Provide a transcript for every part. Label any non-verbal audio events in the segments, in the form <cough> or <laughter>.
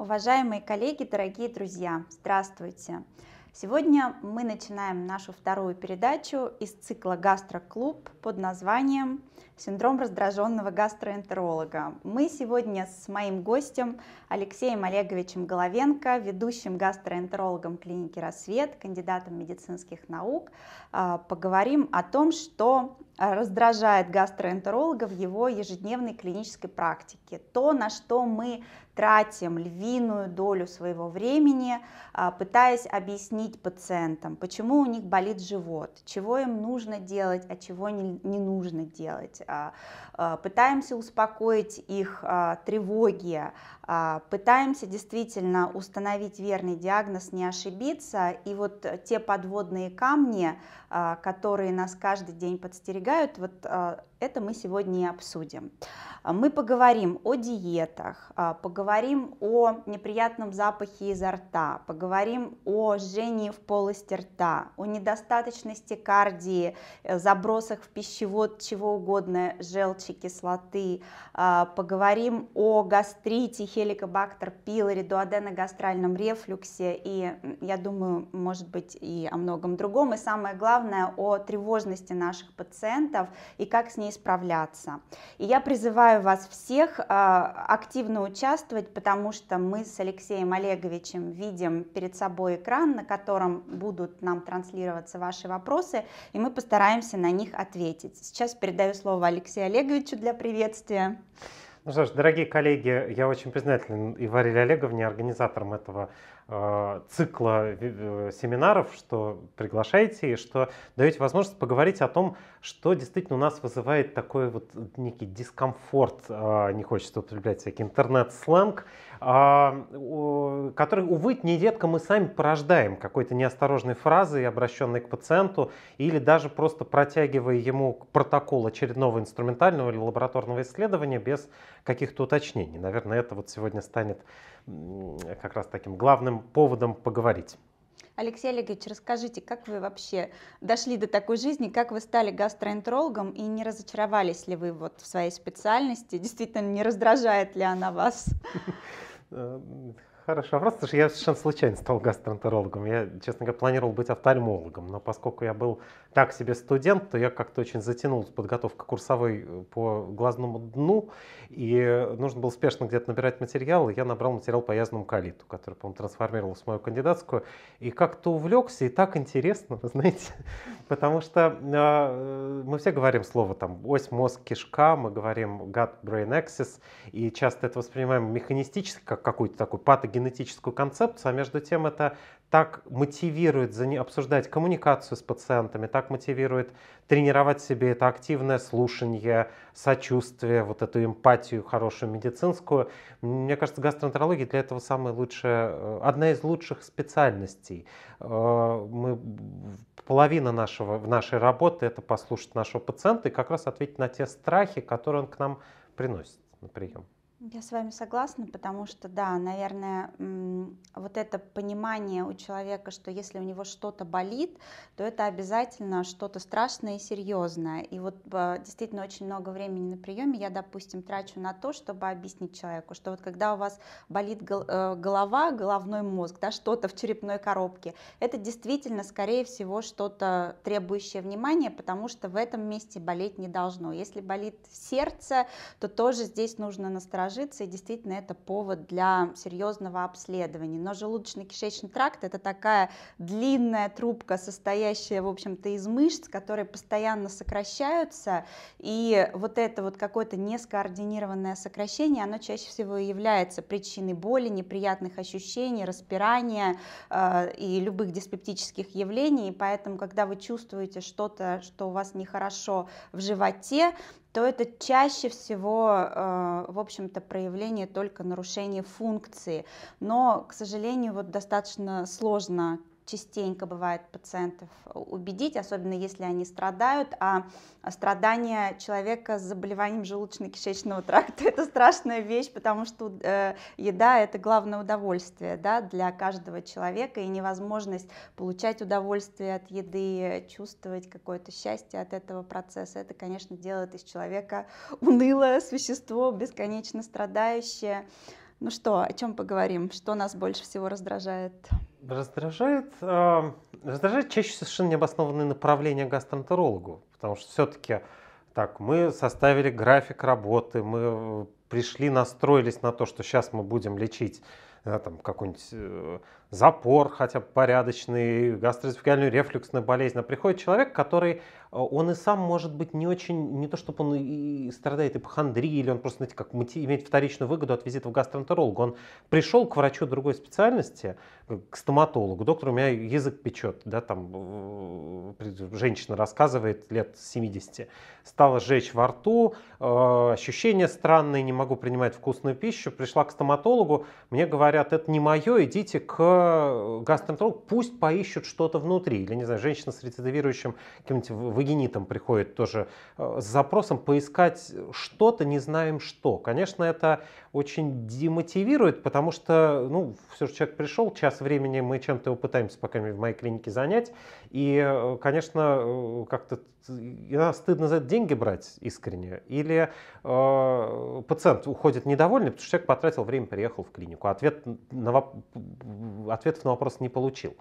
Уважаемые коллеги, дорогие друзья, здравствуйте! Сегодня мы начинаем нашу вторую передачу из цикла «Гастроклуб» под названием синдром раздраженного гастроэнтеролога. Мы сегодня с моим гостем Алексеем Олеговичем Головенко, ведущим гастроэнтерологом клиники «Рассвет», кандидатом медицинских наук, а, поговорим о том, что раздражает гастроэнтеролога в его ежедневной клинической практике. То, на что мы тратим львиную долю своего времени, а, пытаясь объяснить пациентам, почему у них болит живот, чего им нужно делать, а чего не, не нужно делать, а, а, пытаемся успокоить их а, тревоги, а, пытаемся действительно установить верный диагноз, не ошибиться. И вот те подводные камни, а, которые нас каждый день подстерегают, вот а, это мы сегодня и обсудим. Мы поговорим о диетах, поговорим о неприятном запахе изо рта, поговорим о жжении в полости рта, о недостаточности кардии, э, забросах в пищевод чего угодно, желчи, кислоты, поговорим о гастрите, хеликобактер пилори, дуоденогастральном рефлюксе и, я думаю, может быть и о многом другом. И самое главное, о тревожности наших пациентов и как с ней справляться. И я призываю вас всех а, активно участвовать, потому что мы с Алексеем Олеговичем видим перед собой экран, на котором будут нам транслироваться ваши вопросы, и мы постараемся на них ответить. Сейчас передаю слово Алексею Олеговичу для приветствия. Ну что ж, дорогие коллеги, я очень признателен и Вариле Олеговне, организаторам этого э, цикла э, семинаров, что приглашаете и что даете возможность поговорить о том, что действительно у нас вызывает такой вот э, некий дискомфорт, а, не хочется употреблять всякий интернет-сленг, а, который, увы, нередко мы сами порождаем какой-то неосторожной фразой, обращенной к пациенту, или даже просто протягивая ему протокол очередного инструментального или лабораторного исследования без каких-то уточнений. Наверное, это вот сегодня станет как раз таким главным поводом поговорить. Алексей Олегович, расскажите, как вы вообще дошли до такой жизни, как вы стали гастроэнтерологом и не разочаровались ли вы вот в своей специальности? Действительно, не раздражает ли она вас? <laughs> Хороший вопрос, потому что я совершенно случайно стал гастроэнтерологом. Я, честно говоря, планировал быть офтальмологом, но поскольку я был так себе студент, то я как-то очень затянул с подготовкой курсовой э, по глазному дну, и нужно было спешно где-то набирать материал, и я набрал материал по язному калиту, который, по-моему, трансформировался в мою кандидатскую, и как-то увлекся, и так интересно, вы <laughs> знаете, потому что а, э, мы все говорим слово там ось мозг-кишка, мы говорим gut-brain axis, и часто это воспринимаем механистически, как какую-то такую патоген генетическую концепцию, а между тем это так мотивирует обсуждать коммуникацию с пациентами, так мотивирует тренировать себе это активное слушание, сочувствие, вот эту эмпатию хорошую медицинскую. Мне кажется, гастроэнтерология для этого самая лучшая, э, одна из лучших специальностей. Э, мы половина нашего, нашей работы это послушать нашего пациента и как раз ответить на те страхи, которые он к нам приносит на прием. Я с вами согласна, потому что, да, наверное, вот это понимание у человека, что если у него что-то болит, то это обязательно что-то страшное и серьезное. И вот а, действительно очень много времени на приеме я, допустим, трачу на то, чтобы объяснить человеку, что вот когда у вас болит э, голова, головной мозг, да, что-то в черепной коробке, это действительно, скорее всего, что-то требующее внимания, потому что в этом месте болеть не должно. Если болит сердце, то тоже здесь нужно насторожиться ложится, и действительно это повод для серьезного обследования. Но желудочно-кишечный тракт – это такая длинная трубка, состоящая, в общем-то, из мышц, которые постоянно сокращаются, и вот это вот какое-то нескоординированное сокращение, оно чаще всего и является причиной боли, неприятных ощущений, распирания э, и любых диспептических явлений, и поэтому, когда вы чувствуете что-то, что у вас нехорошо в животе, то это чаще всего, э, в общем-то, проявление только нарушения функции. Но, к сожалению, вот достаточно сложно частенько бывает пациентов убедить, особенно если они страдают, а страдание человека с заболеванием желудочно-кишечного тракта это страшная вещь, потому что э, еда это главное удовольствие да, для каждого человека, и невозможность получать удовольствие от еды, чувствовать какое-то счастье от этого процесса, это, конечно, делает из человека унылое существо, бесконечно страдающее. Ну что, о чем поговорим? Что нас больше всего раздражает? Раздражает, э, раздражает чаще совершенно необоснованные направления гастроэнтерологу, потому что все-таки так, мы составили график работы, мы пришли, настроились на то, что сейчас мы будем лечить да, там какую-нибудь э, запор хотя бы порядочный, гастроэзофагеальную рефлюксную болезнь. А приходит человек, который, э, он и сам может быть не очень, не то чтобы он и страдает ипохондрией, или он просто, знаете, как иметь вторичную выгоду от визита в гастроэнтеролога. Он пришел к врачу другой специальности, э, к стоматологу, доктор, у меня язык печет, да, там э, женщина рассказывает лет 70, стала жечь во рту, ощущения странные, не могу принимать вкусную пищу, пришла к стоматологу, мне говорят, это не мое, идите к либо э, гастроэнтеролог пусть поищут что-то внутри. Или, не знаю, женщина с рецидивирующим каким-нибудь вагинитом приходит тоже э, с запросом поискать что-то, не знаем что. Конечно, это очень демотивирует, потому что, ну, все же человек пришел, час времени мы чем-то его пытаемся, по в моей клинике занять. И, э, конечно, как-то я стыдно за это деньги брать искренне, или э, пациент уходит недовольный, потому что человек потратил время, приехал в клинику, а ответ на, ответов на вопрос не получил.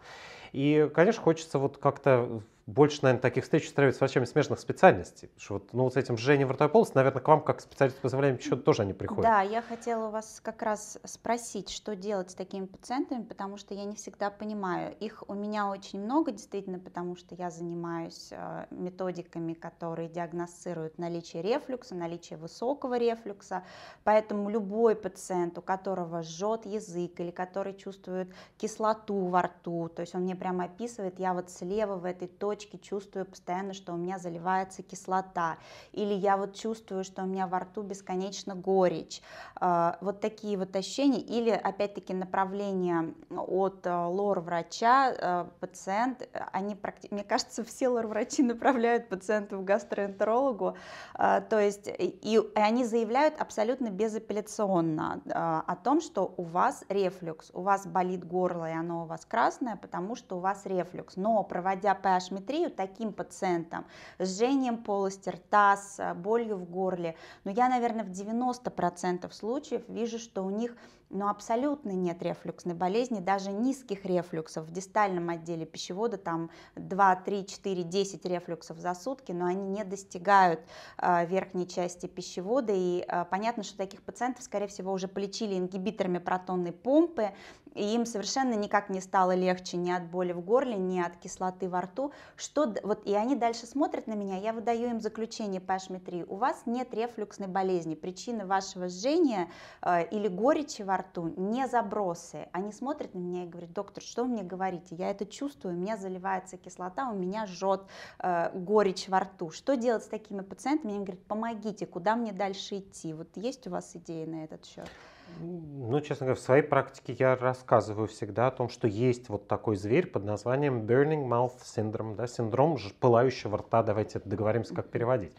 И, конечно, хочется вот как-то больше, наверное, таких встреч устраивать с врачами смежных специальностей. Потому что вот, ну, вот с этим в Женей полости, наверное, к вам, как специалисту по заявлению счету, тоже они приходят. Да, я хотела у вас как раз спросить, что делать с такими пациентами, потому что я не всегда понимаю. Их у меня очень много, действительно, потому что я занимаюсь э, методиками, которые диагностируют наличие рефлюкса, наличие высокого рефлюкса. Поэтому любой пациент, у которого жжет язык или который чувствует кислоту во рту, то есть он мне прямо описывает, я вот слева в этой точке почки чувствую постоянно, что у меня заливается кислота, или я вот чувствую, что у меня во рту бесконечно горечь. А, вот такие вот ощущения, или опять-таки направления от э, лор-врача, э, пациент, они практически, мне кажется, все лор-врачи направляют пациентов к гастроэнтерологу, э, то есть и они заявляют абсолютно безапелляционно о том, что у вас рефлюкс, у вас болит горло и оно у вас красное, потому что у вас рефлюкс, но проводя ph метр психиатрию таким пациентам с жжением полости рта, с э, болью в горле, но я, наверное, в 90% случаев вижу, что у них ну, абсолютно нет рефлюксной болезни, даже низких рефлюксов. В дистальном отделе пищевода там 2, 3, 4, 10 рефлюксов за сутки, но они не достигают э, верхней части пищевода. И э, понятно, что таких пациентов, скорее всего, уже полечили ингибиторами протонной помпы, и им совершенно никак не стало легче ни от боли в горле, ни от кислоты во рту. Что, вот, и они дальше смотрят на меня, я выдаю им заключение по ашметрии. У вас нет рефлюксной болезни, причина вашего жжения э, или горечи во рту не забросы. Они смотрят на меня и говорят, доктор, что вы мне говорите? Я это чувствую, у меня заливается кислота, у меня жжет э, горечь во рту. Что делать с такими пациентами? Они говорят, помогите, куда мне дальше идти? Вот есть у вас идеи на этот счет? Ну, честно говоря, в своей практике я рассказываю всегда о том, что есть вот такой зверь под названием Burning Mouth Syndrome, да, синдром пылающего рта, давайте договоримся, как переводить.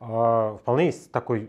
А, вполне есть такой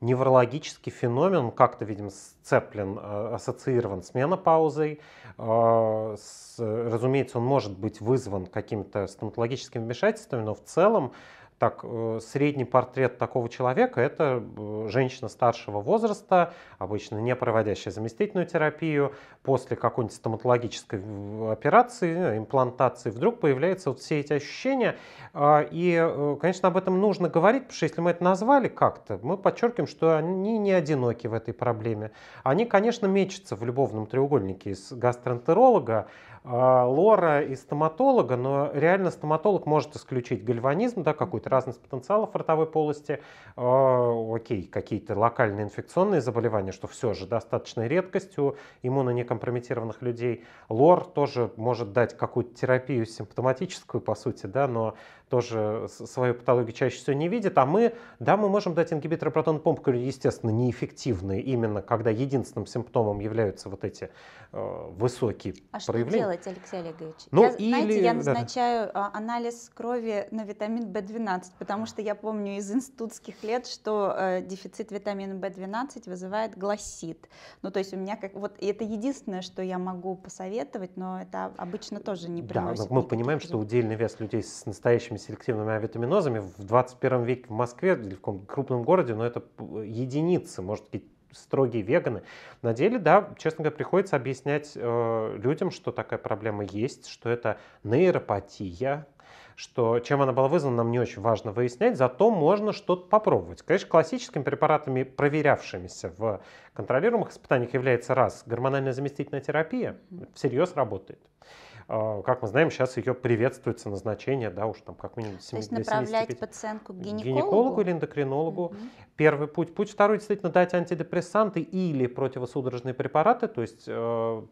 неврологический феномен, как-то, видимо, сцеплен, а, ассоциирован с менопаузой. А, разумеется, он может быть вызван какими-то стоматологическими вмешательствами, но в целом так, э, средний портрет такого человека – это э, женщина старшего возраста, обычно не проводящая заместительную терапию, после какой-нибудь стоматологической э, операции, имплантации, вдруг появляются вот все эти ощущения. А, и, конечно, об этом нужно говорить, потому что если мы это назвали как-то, мы подчеркиваем, что они не одиноки в этой проблеме. Они, конечно, мечутся в любовном треугольнике из гастроэнтеролога, а, лора и стоматолога, но реально стоматолог может исключить гальванизм, да, какую-то разность потенциалов в ротовой полости, а, окей, какие-то локальные инфекционные заболевания, что все же достаточной редкость у иммунонекомпрометированных людей. Лор тоже может дать какую-то терапию симптоматическую, по сути, да, но тоже свою патологию чаще всего не видит, а мы, да, мы можем дать ингибиторы протон помп, которые, естественно, неэффективны, именно когда единственным симптомом являются вот эти э, высокие а проявления. А что делать, Алексей Олегович? Ну, я, или... Знаете, я назначаю да. анализ крови на витамин B12, потому что я помню из институтских лет, что э, дефицит витамина B12 вызывает гласит. Ну, то есть у меня как... Вот это единственное, что я могу посоветовать, но это обычно тоже не приносит. Да, мы понимаем, результат. что удельный вес людей с настоящими селективными авитаминозами в 21 веке в Москве или в каком-то крупном городе, но это единицы, может, быть строгие веганы. На деле, да, честно говоря, приходится объяснять э, людям, что такая проблема есть, что это нейропатия, что чем она была вызвана, нам не очень важно выяснять, зато можно что-то попробовать. Конечно, классическими препаратами, проверявшимися в контролируемых испытаниях, является раз гормональная заместительная терапия, всерьез работает. А, как мы знаем, сейчас ее приветствуется назначение, да, уж там как минимум 70 То есть направлять 75. пациентку к гинекологу? гинекологу или эндокринологу. Угу. Первый путь. Путь второй, действительно, дать антидепрессанты или противосудорожные препараты, то есть э,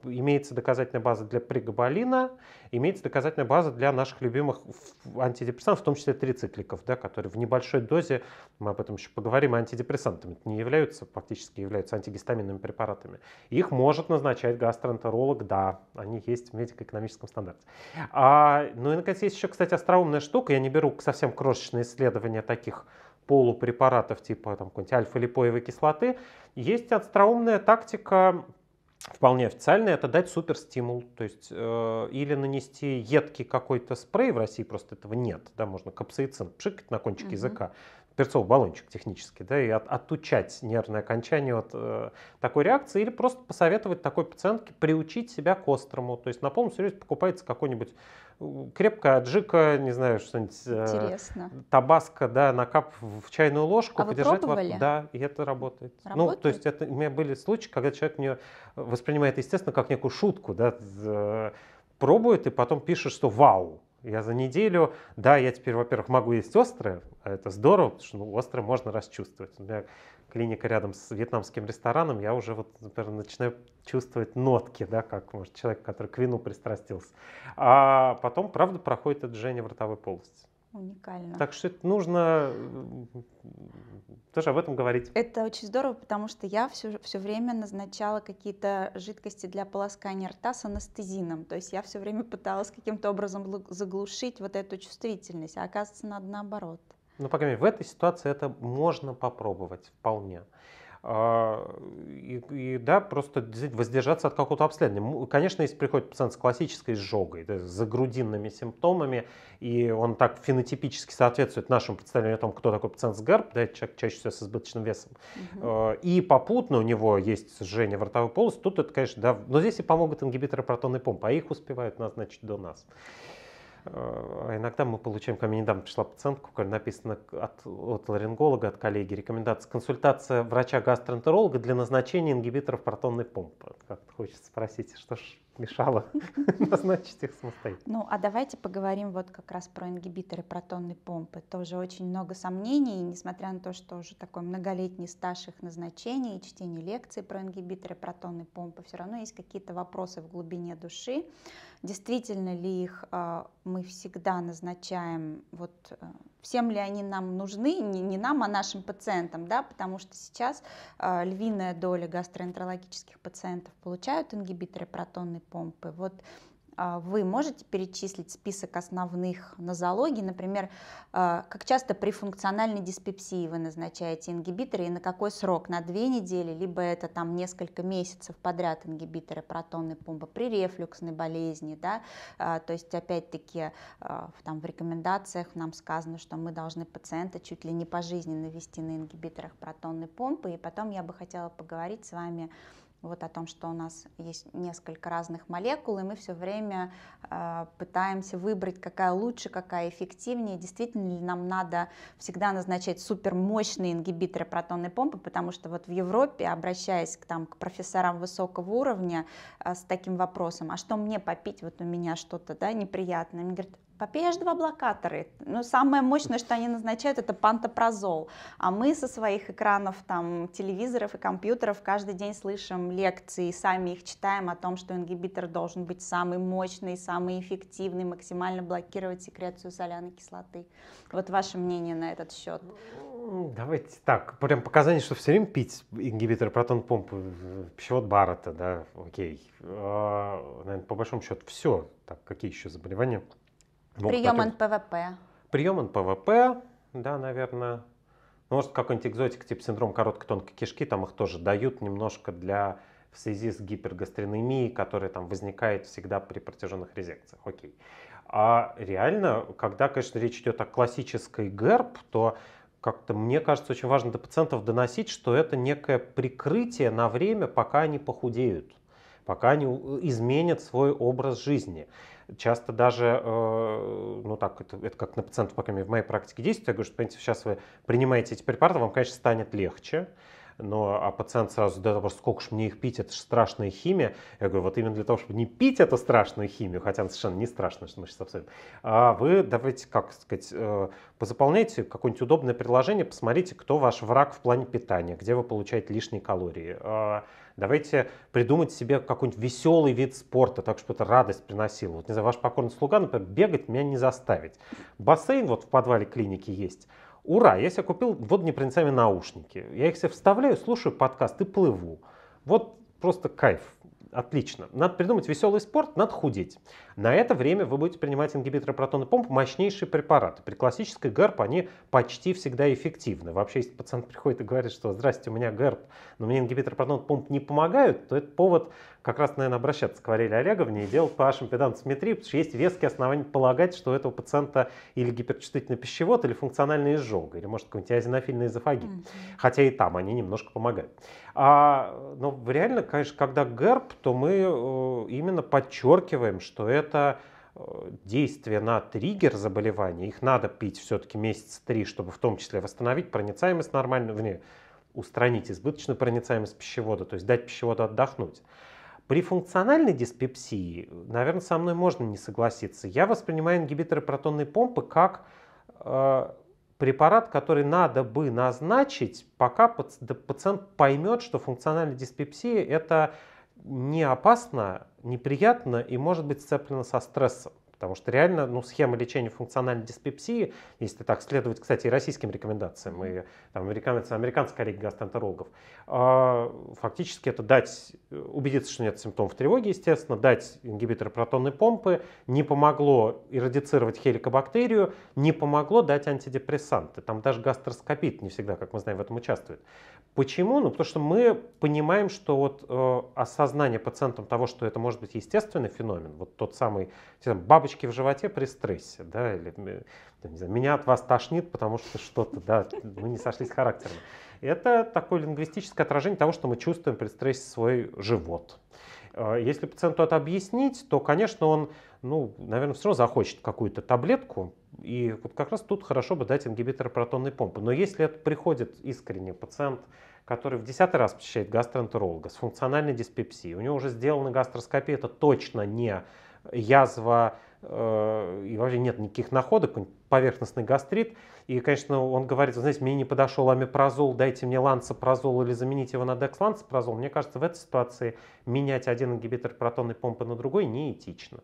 имеется доказательная база для пригабалина, имеется доказательная база для наших любимых антидепрессантов, в том числе трицикликов, да, которые в небольшой дозе, мы об этом еще поговорим, антидепрессантами не являются, фактически являются антигистаминными препаратами. Их может назначать гастроэнтеролог, да, они есть в медико-экономическом стандарте. А, ну и, наконец, есть еще, кстати, остроумная штука, я не беру совсем крошечные исследования таких полупрепаратов типа там, какой-нибудь альфа-липоевой кислоты, есть остроумная тактика вполне официально, это дать суперстимул, то есть э, или нанести едкий какой-то спрей, в России просто этого нет, да, можно капсаицин пшикать на кончик угу. языка, перцовый баллончик технически, да, и от, отучать нервное окончание от э, такой реакции, или просто посоветовать такой пациентке приучить себя к острому. То есть на полном серьезе покупается какой-нибудь э, крепкая аджика, не знаю, что-нибудь, э, Интересно. э, табаско, да, накап в чайную ложку, а подержать вы Да, и это работает. работает. Ну, то есть это, у меня были случаи, когда человек мне воспринимает, естественно, как некую шутку, да, э, пробует и потом пишет, что вау, я за неделю, да, я теперь, во-первых, могу есть острое, а это здорово, потому что ну, остро можно расчувствовать. У меня клиника рядом с вьетнамским рестораном, я уже вот, например, начинаю чувствовать нотки, да, как, может, человек, который к вину пристрастился. А потом, правда, проходит отжение в ротовой полости. Уникально. Так что это нужно тоже об этом говорить. Это очень здорово, потому что я все, все время назначала какие-то жидкости для полоскания рта с анестезином. То есть я все время пыталась каким-то образом заглушить вот эту чувствительность, а оказывается, надо наоборот. Ну, по крайней мере, в этой ситуации это можно попробовать вполне. А, и, и да, просто воздержаться от какого-то обследования. Конечно, если приходит пациент с классической сжогой, да, с грудинными симптомами, и он так фенотипически соответствует нашему представлению о том, кто такой пациент с ГАРП, да, человек чаще всего с избыточным весом, угу. и попутно у него есть сжение в ротовой полости, тут это, конечно, да, но здесь и помогут ингибиторы протонной помпы, а их успевают назначить до нас. А иногда мы получаем комендантом числа пациентку, коль написано от, от ларинголога, от коллеги, рекомендация, консультация врача-гастроэнтеролога для назначения ингибиторов протонной помпы. Как то хочется спросить, что ж мешало <laughs> назначить их самостоятельно. Ну, а давайте поговорим вот как раз про ингибиторы протонной помпы. Тоже очень много сомнений, несмотря на то, что уже такой многолетний стаж их назначения и чтение лекций про ингибиторы протонной помпы, все равно есть какие-то вопросы в глубине души действительно ли их а, мы всегда назначаем, вот э, всем ли они нам нужны, не, не нам, а нашим пациентам, да, потому что сейчас а, львиная доля гастроэнтерологических пациентов получают ингибиторы протонной помпы. Вот а, вы можете перечислить список основных нозологий, например, а, как часто при функциональной диспепсии вы назначаете ингибиторы и на какой срок, на две недели, либо это там несколько месяцев подряд ингибиторы протонной помпы при рефлюксной болезни, да, а, то есть опять-таки там в рекомендациях нам сказано, что мы должны пациента чуть ли не пожизненно вести на ингибиторах протонной помпы, и потом я бы хотела поговорить с вами вот о том, что у нас есть несколько разных молекул, и мы все время э, пытаемся выбрать, какая лучше, какая эффективнее, действительно ли нам надо всегда назначать супермощные ингибиторы протонной помпы, потому что вот в Европе, обращаясь к, там, к профессорам высокого уровня э, с таким вопросом, а что мне попить, вот у меня что-то да, неприятное, мне говорят, ппс два блокаторы, ну, самое мощное, что они назначают, это пантопразол. А мы со своих экранов, там, телевизоров и компьютеров каждый день слышим лекции, сами их читаем о том, что ингибитор должен быть самый мощный, самый эффективный, максимально блокировать секрецию соляной кислоты. Вот ваше мнение на этот счет? Ну, давайте так, прям показание, что все время пить ингибитор протон помпы, пищевод Баррета, да, окей. А, наверное, по большому счету все. Так, какие еще заболевания ну, Прием потом... НПВП. Прием НПВП, да, наверное. Ну, может, какой-нибудь экзотик, типа синдром короткой тонкой кишки, там их тоже дают немножко для в связи с гипергастриномией, которая там возникает всегда при протяженных резекциях. Окей. А реально, когда, конечно, речь идет о классической ГЭРБ, то как-то, мне кажется, очень важно до пациентов доносить, что это некое прикрытие на время, пока они похудеют, пока они изменят свой образ жизни часто даже, э, ну так, это, это как на пациентов, по в моей практике действует, я говорю, что, понимаете, сейчас вы принимаете эти препараты, вам, конечно, станет легче, но а пациент сразу, да, просто сколько же мне их пить, это же страшная химия. Я говорю, вот именно для того, чтобы не пить эту страшную химию, хотя она совершенно не страшная, что мы сейчас обсудим, а вы давайте, как сказать, э, позаполняйте какое-нибудь удобное приложение, посмотрите, кто ваш враг в плане питания, где вы получаете лишние калории а, Давайте придумать себе какой-нибудь веселый вид спорта, так что это радость приносило. Вот, не знаю, ваш покорный слуга, например, бегать меня не заставить. Бассейн вот в подвале клиники есть. Ура, я себе купил вот водонепроницаемые наушники. Я их себе вставляю, слушаю подкаст и плыву. Вот просто кайф. Отлично. Надо придумать веселый спорт, надо худеть. На это время вы будете принимать ингибиторы протонной помпы, мощнейшие препараты. При классической ГЭРП они почти всегда эффективны. Вообще, если пациент приходит и говорит, что «Здрасте, у меня ГЭРП, но мне ингибиторы протонной помпы не помогают», то это повод как раз, наверное, обращаться к Варели Олеговне и делать PH-импедансометрию, потому что есть веские основания полагать, что у этого пациента или гиперчувствительный пищевод, или функциональная изжога, или, может, какой-нибудь азинофильный эзофагит. Mm -hmm. Хотя и там они немножко помогают. А, но ну, реально, конечно, когда ГЭРП, что мы э, именно подчеркиваем, что это э, действие на триггер заболевания. Их надо пить все-таки месяц три, чтобы в том числе восстановить проницаемость нормально, вне, устранить избыточную проницаемость пищевода, то есть дать пищеводу отдохнуть. При функциональной диспепсии, наверное, со мной можно не согласиться. Я воспринимаю ингибиторы протонной помпы как э, препарат, который надо бы назначить, пока пациент поймет, что функциональная диспепсия это не опасно, неприятно и может быть сцеплено со стрессом. Потому что реально ну, схема лечения функциональной диспепсии, если так следовать, кстати, и российским рекомендациям, и там, американцы, американцы коллеги гастроэнтерологов, э, фактически это дать, э, убедиться, что нет симптомов тревоги, естественно, дать ингибиторы протонной помпы, не помогло эродицировать хеликобактерию, не помогло дать антидепрессанты. Там даже гастроскопит не всегда, как мы знаем, в этом участвует. Почему? Ну, потому что мы понимаем, что вот э, осознание пациентом того, что это может быть естественный феномен, вот тот самый бабочный бабочки в животе при стрессе, да, или не знаю, меня от вас тошнит, потому что что-то, да, мы не сошлись характерно. Это такое лингвистическое отражение того, что мы чувствуем при стрессе свой живот. Э, если пациенту это объяснить, то, конечно, он, ну, наверное, все равно захочет какую-то таблетку, и вот как раз тут хорошо бы дать ингибитор протонной помпы. Но если это приходит искренне пациент, который в десятый раз посещает гастроэнтеролога с функциональной диспепсией, у него уже сделана гастроскопия, это точно не язва Э, и вообще нет никаких находок, поверхностный гастрит. И, конечно, он говорит, вы знаете, мне не подошел амипрозол, дайте мне ланцепрозол или замените его на дексланцепрозол. Мне кажется, в этой ситуации менять один ингибитор протонной помпы на другой неэтично.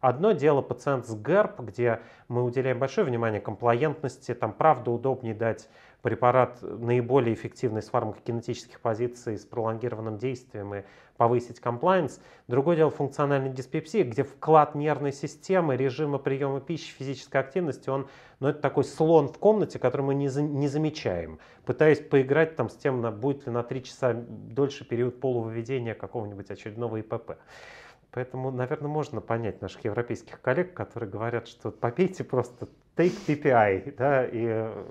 Одно дело пациент с ГЭРП, где мы уделяем большое внимание комплаентности, там правда удобнее дать препарат э, наиболее эффективный с фармакокинетических позиций с пролонгированным действием и повысить комплайенс. Другое дело функциональной диспепсии, где вклад нервной системы, режима приема пищи, физической активности, он, ну, это такой слон в комнате, который мы не, за, не замечаем, пытаясь поиграть там с тем, на будет ли на 3 часа дольше период полувыведения какого-нибудь очередного ИПП. Поэтому, наверное, можно понять наших европейских коллег, которые говорят, что попейте просто take PPI, да, и э,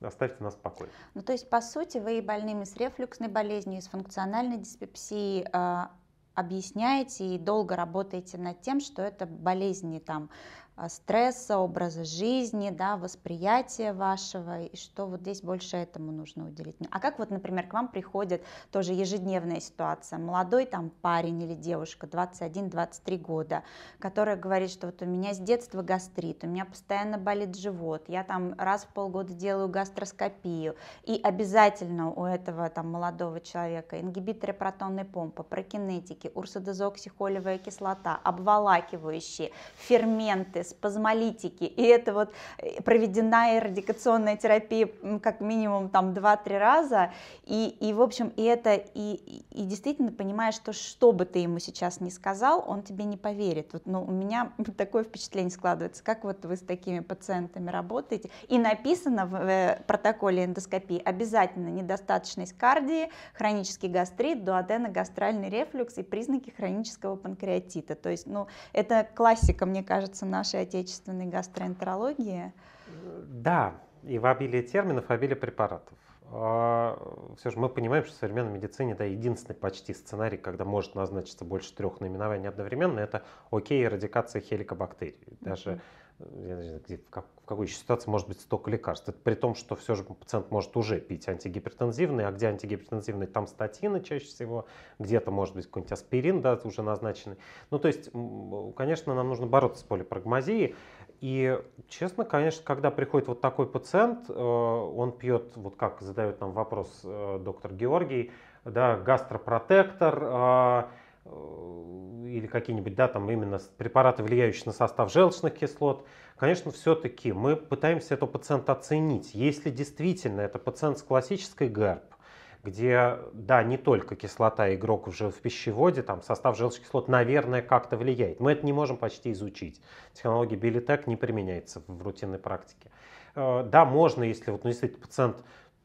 оставьте нас в покое. Ну, то есть, по сути, вы и больными с рефлюксной болезнью, и с функциональной диспепсией а, объясняете и долго работаете над тем, что это болезни там а, стресса, образа жизни, да, восприятия вашего, и что вот здесь больше этому нужно уделить. А как вот, например, к вам приходит тоже ежедневная ситуация, молодой там парень или девушка, 21-23 года, которая говорит, что вот у меня с детства гастрит, у меня постоянно болит живот, я там раз в полгода делаю гастроскопию, и обязательно у этого там молодого человека ингибиторы протонной помпы, прокинетики, урсодезоксихолевая кислота, обволакивающие, ферменты, спазмолитики, и это вот э, проведена эрадикационная терапия как минимум там 2-3 раза, и, и в общем, и это, и, и действительно понимаешь, что что бы ты ему сейчас не сказал, он тебе не поверит. Вот, ну, у меня <laughs> такое впечатление складывается, как вот вы с такими пациентами работаете, и написано в э, протоколе эндоскопии обязательно недостаточность кардии, хронический гастрит, дуоденогастральный рефлюкс и признаки хронического панкреатита. То есть, ну, это классика, мне кажется, нашей нашей отечественной гастроэнтерологии? Да, и в обилии терминов, в обилии препаратов. А, Все же мы понимаем, что в современной медицине да, единственный почти сценарий, когда может назначиться больше трех наименований одновременно, это окей, эрадикация хеликобактерий. Даже mm-hmm я не знаю, где, в, как, в какой ситуации может быть столько лекарств. Это при том, что все же пациент может уже пить антигипертензивные, а где антигипертензивные, там статины чаще всего, где-то может быть какой-нибудь аспирин, да, уже назначенный. Ну, то есть, конечно, нам нужно бороться с полипрагмазией. И, честно, конечно, когда приходит вот такой пациент, э, он пьет, вот как задает нам вопрос э, доктор Георгий, да, гастропротектор, э, Э, или какие-нибудь, да, там именно препараты, влияющие на состав желчных кислот, конечно, все-таки мы пытаемся этого пациента оценить. Если действительно это пациент с классической ГЭРП, где, да, не только кислота игрок уже в пищеводе, там состав желчных кислот, наверное, как-то влияет. Мы это не можем почти изучить. Технология Билитек не применяется в рутинной практике. Э, да, можно, если вот, ну, если пациент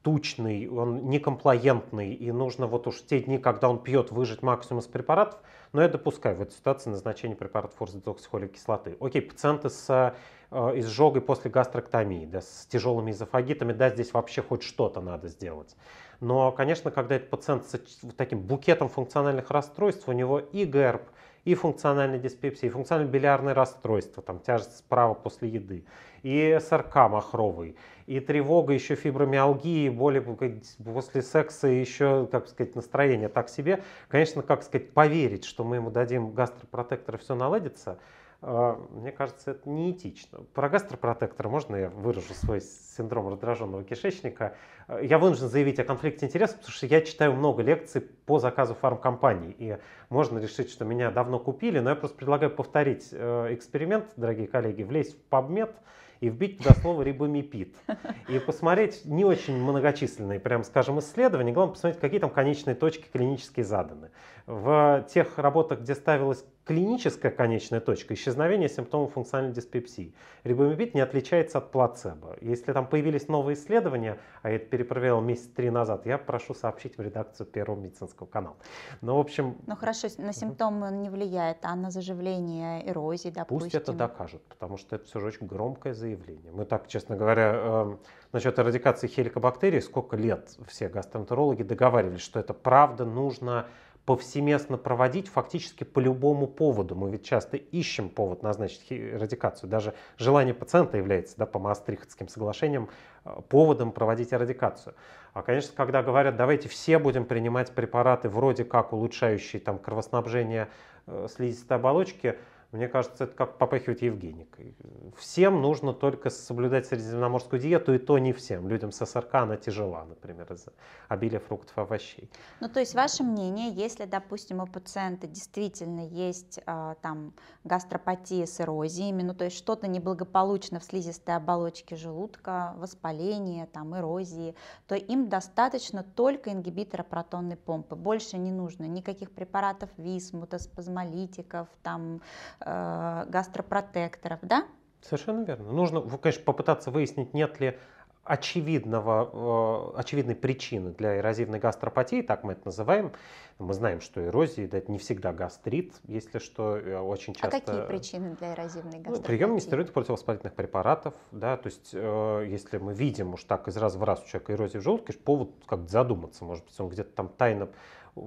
тучный, он некомплаентный, и нужно вот уж те дни, когда он пьет, выжать максимум из препаратов, но я допускаю в этой ситуации назначение препаратов фурсдезоксихолевой кислоты. Окей, пациенты с э, изжогой после гастроктомии, да, с тяжелыми эзофагитами, да, здесь вообще хоть что-то надо сделать. Но, конечно, когда этот пациент с таким букетом функциональных расстройств, у него и ГЭРБ, и функциональная диспепсия, и функциональное билиарное расстройство, там тяжесть справа после еды, и СРК махровый, и тревога, еще фибромиалгии, боли после секса, еще, как сказать, настроение так себе. Конечно, как сказать, поверить, что мы ему дадим гастропротектор и все наладится, а, мне кажется, это неэтично. Про гастропротектор можно я выражу свой синдром раздраженного кишечника? Я вынужден заявить о конфликте интересов, потому что я читаю много лекций по заказу фармкомпаний. И можно решить, что меня давно купили, но я просто предлагаю повторить э, эксперимент, дорогие коллеги, влезть в PubMed – и вбить туда слово рибомипид. И посмотреть не очень многочисленные, прям скажем, исследования. Главное посмотреть, какие там конечные точки клинические заданы. В тех работах, где ставилась клиническая конечная точка исчезновения симптомов функциональной диспепсии, рибомибит не отличается от плацебо. Если там появились новые исследования, а я это перепроверял месяц три назад, я прошу сообщить в редакцию Первого медицинского канала. Но ну, в общем... Ну хорошо, на симптомы угу. не влияет, а на заживление эрозии, допустим. Пусть это докажут, потому что это все же очень громкое заявление. Мы так, честно говоря, э, эм, насчет эрадикации хеликобактерий, сколько лет все гастроэнтерологи договаривались, что это правда нужно повсеместно проводить фактически по любому поводу. Мы ведь часто ищем повод назначить радикацию. Даже желание пациента является да, по Маастрихтским соглашениям э, поводом проводить радикацию. А, конечно, когда говорят, давайте все будем принимать препараты вроде как улучшающие там, кровоснабжение э, слизистой оболочки, мне кажется, это как попахивать Евгеникой. Всем нужно только соблюдать средиземноморскую диету, и то не всем. Людям с СРК она тяжела, например, из-за обилия фруктов и овощей. Ну, то есть, ваше мнение, если, допустим, у пациента действительно есть э, там гастропатия с эрозиями, ну, то есть что-то неблагополучно в слизистой оболочке желудка, воспаление, там, эрозии, то им достаточно только ингибитора протонной помпы. Больше не нужно никаких препаратов висмута, спазмолитиков, там, э, гастропротекторов, да? Совершенно верно. Нужно, конечно, попытаться выяснить, нет ли очевидного, э, очевидной причины для эрозивной гастропатии, так мы это называем. Мы знаем, что эрозия да, это не всегда гастрит, если что, э, очень часто... А какие причины для эрозивной ну, гастропатии? Ну, прием нестероидных противовоспалительных препаратов, да, то есть э, если мы видим уж так из раза в раз у человека эрозия в желудке, повод как-то задуматься, может быть, он где-то там тайно э,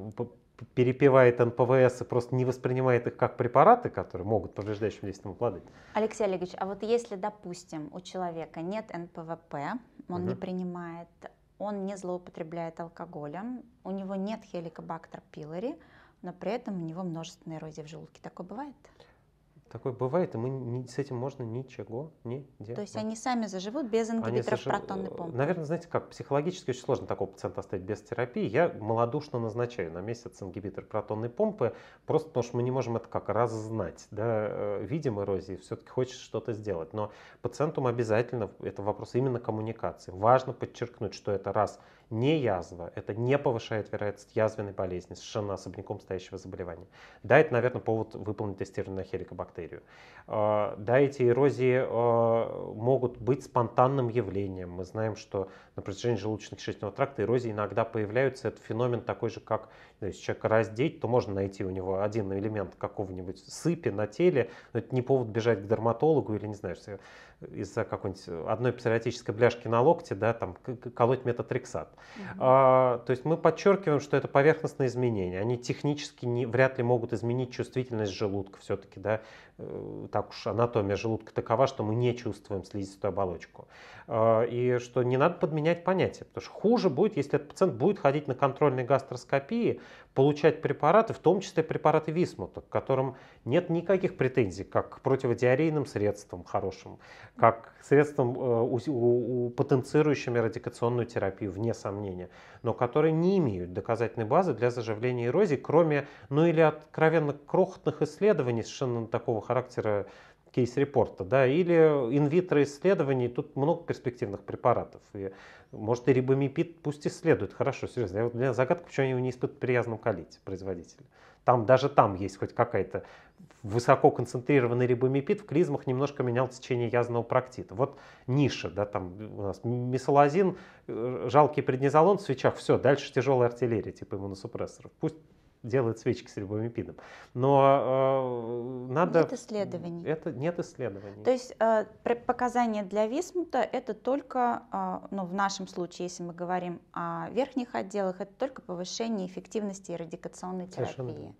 перепевает НПВС и просто не воспринимает их как препараты, которые могут повреждающим действием укладывать. Алексей Олегович, а вот если, допустим, у человека нет НПВП, он угу. не принимает, он не злоупотребляет алкоголем, у него нет хеликобактер пилори, но при этом у него множественные эрозии в желудке. Такое бывает? Такое бывает, и мы не, с этим можно ничего не делать. То есть они сами заживут без ингибиторов зажив... протонной э, помпы? Наверное, знаете как, психологически очень сложно такого пациента оставить без терапии. Я малодушно назначаю на месяц ингибитор протонной помпы, просто потому что мы не можем это как раззнать. Да? Э, видим эрозии, все-таки хочется что-то сделать. Но пациентам обязательно, это вопрос именно коммуникации. Важно подчеркнуть, что это раз – не язва, это не повышает вероятность язвенной болезни, совершенно особняком стоящего заболевания. Да, это, наверное, повод выполнить тестирование на хеликобактерию. А, да, эти эрозии а, могут быть спонтанным явлением. Мы знаем, что на протяжении желудочно-кишечного тракта эрозии иногда появляются. Это феномен такой же, как ну, если человека раздеть, то можно найти у него один элемент какого-нибудь сыпи на теле, но это не повод бежать к дерматологу или, не знаю, из-за какой-нибудь э, одной псориатической бляшки на локте, да, там, колоть метатрексат. Угу. А, то есть мы подчеркиваем, что это поверхностные изменения. Они технически не, вряд ли могут изменить чувствительность желудка все-таки, да, Э, так уж анатомия желудка такова, что мы не чувствуем слизистую оболочку. Э, и что не надо подменять понятия, потому что хуже будет, если этот пациент будет ходить на контрольной гастроскопии, получать препараты, в том числе препараты висмута, к которым нет никаких претензий, как к противодиарейным средствам хорошим, как к средствам, э, потенцирующим радикационную терапию, вне сомнения, но которые не имеют доказательной базы для заживления эрозии, кроме, ну или откровенно крохотных исследований совершенно такого характера кейс-репорта, да, или инвитро исследований, тут много перспективных препаратов. И, может, и рибомипид пусть исследует, хорошо, серьезно. Я, вот, у меня загадка, почему они его не испытывают при язном колите производителя. Там, даже там есть хоть какая-то высоко концентрированный рибомипид, в клизмах немножко менял течение язного проктита. Вот ниша, да, там у нас месалозин, э, жалкий преднизолон в свечах, все, дальше тяжелая артиллерия, типа иммуносупрессоров. Пусть делают свечки с рибамипидом. Но э, надо... Нет исследований. Это, нет исследований. То есть э, показания для висмута это только, э, ну в нашем случае, если мы говорим о верхних отделах, это только повышение эффективности радикационной терапии.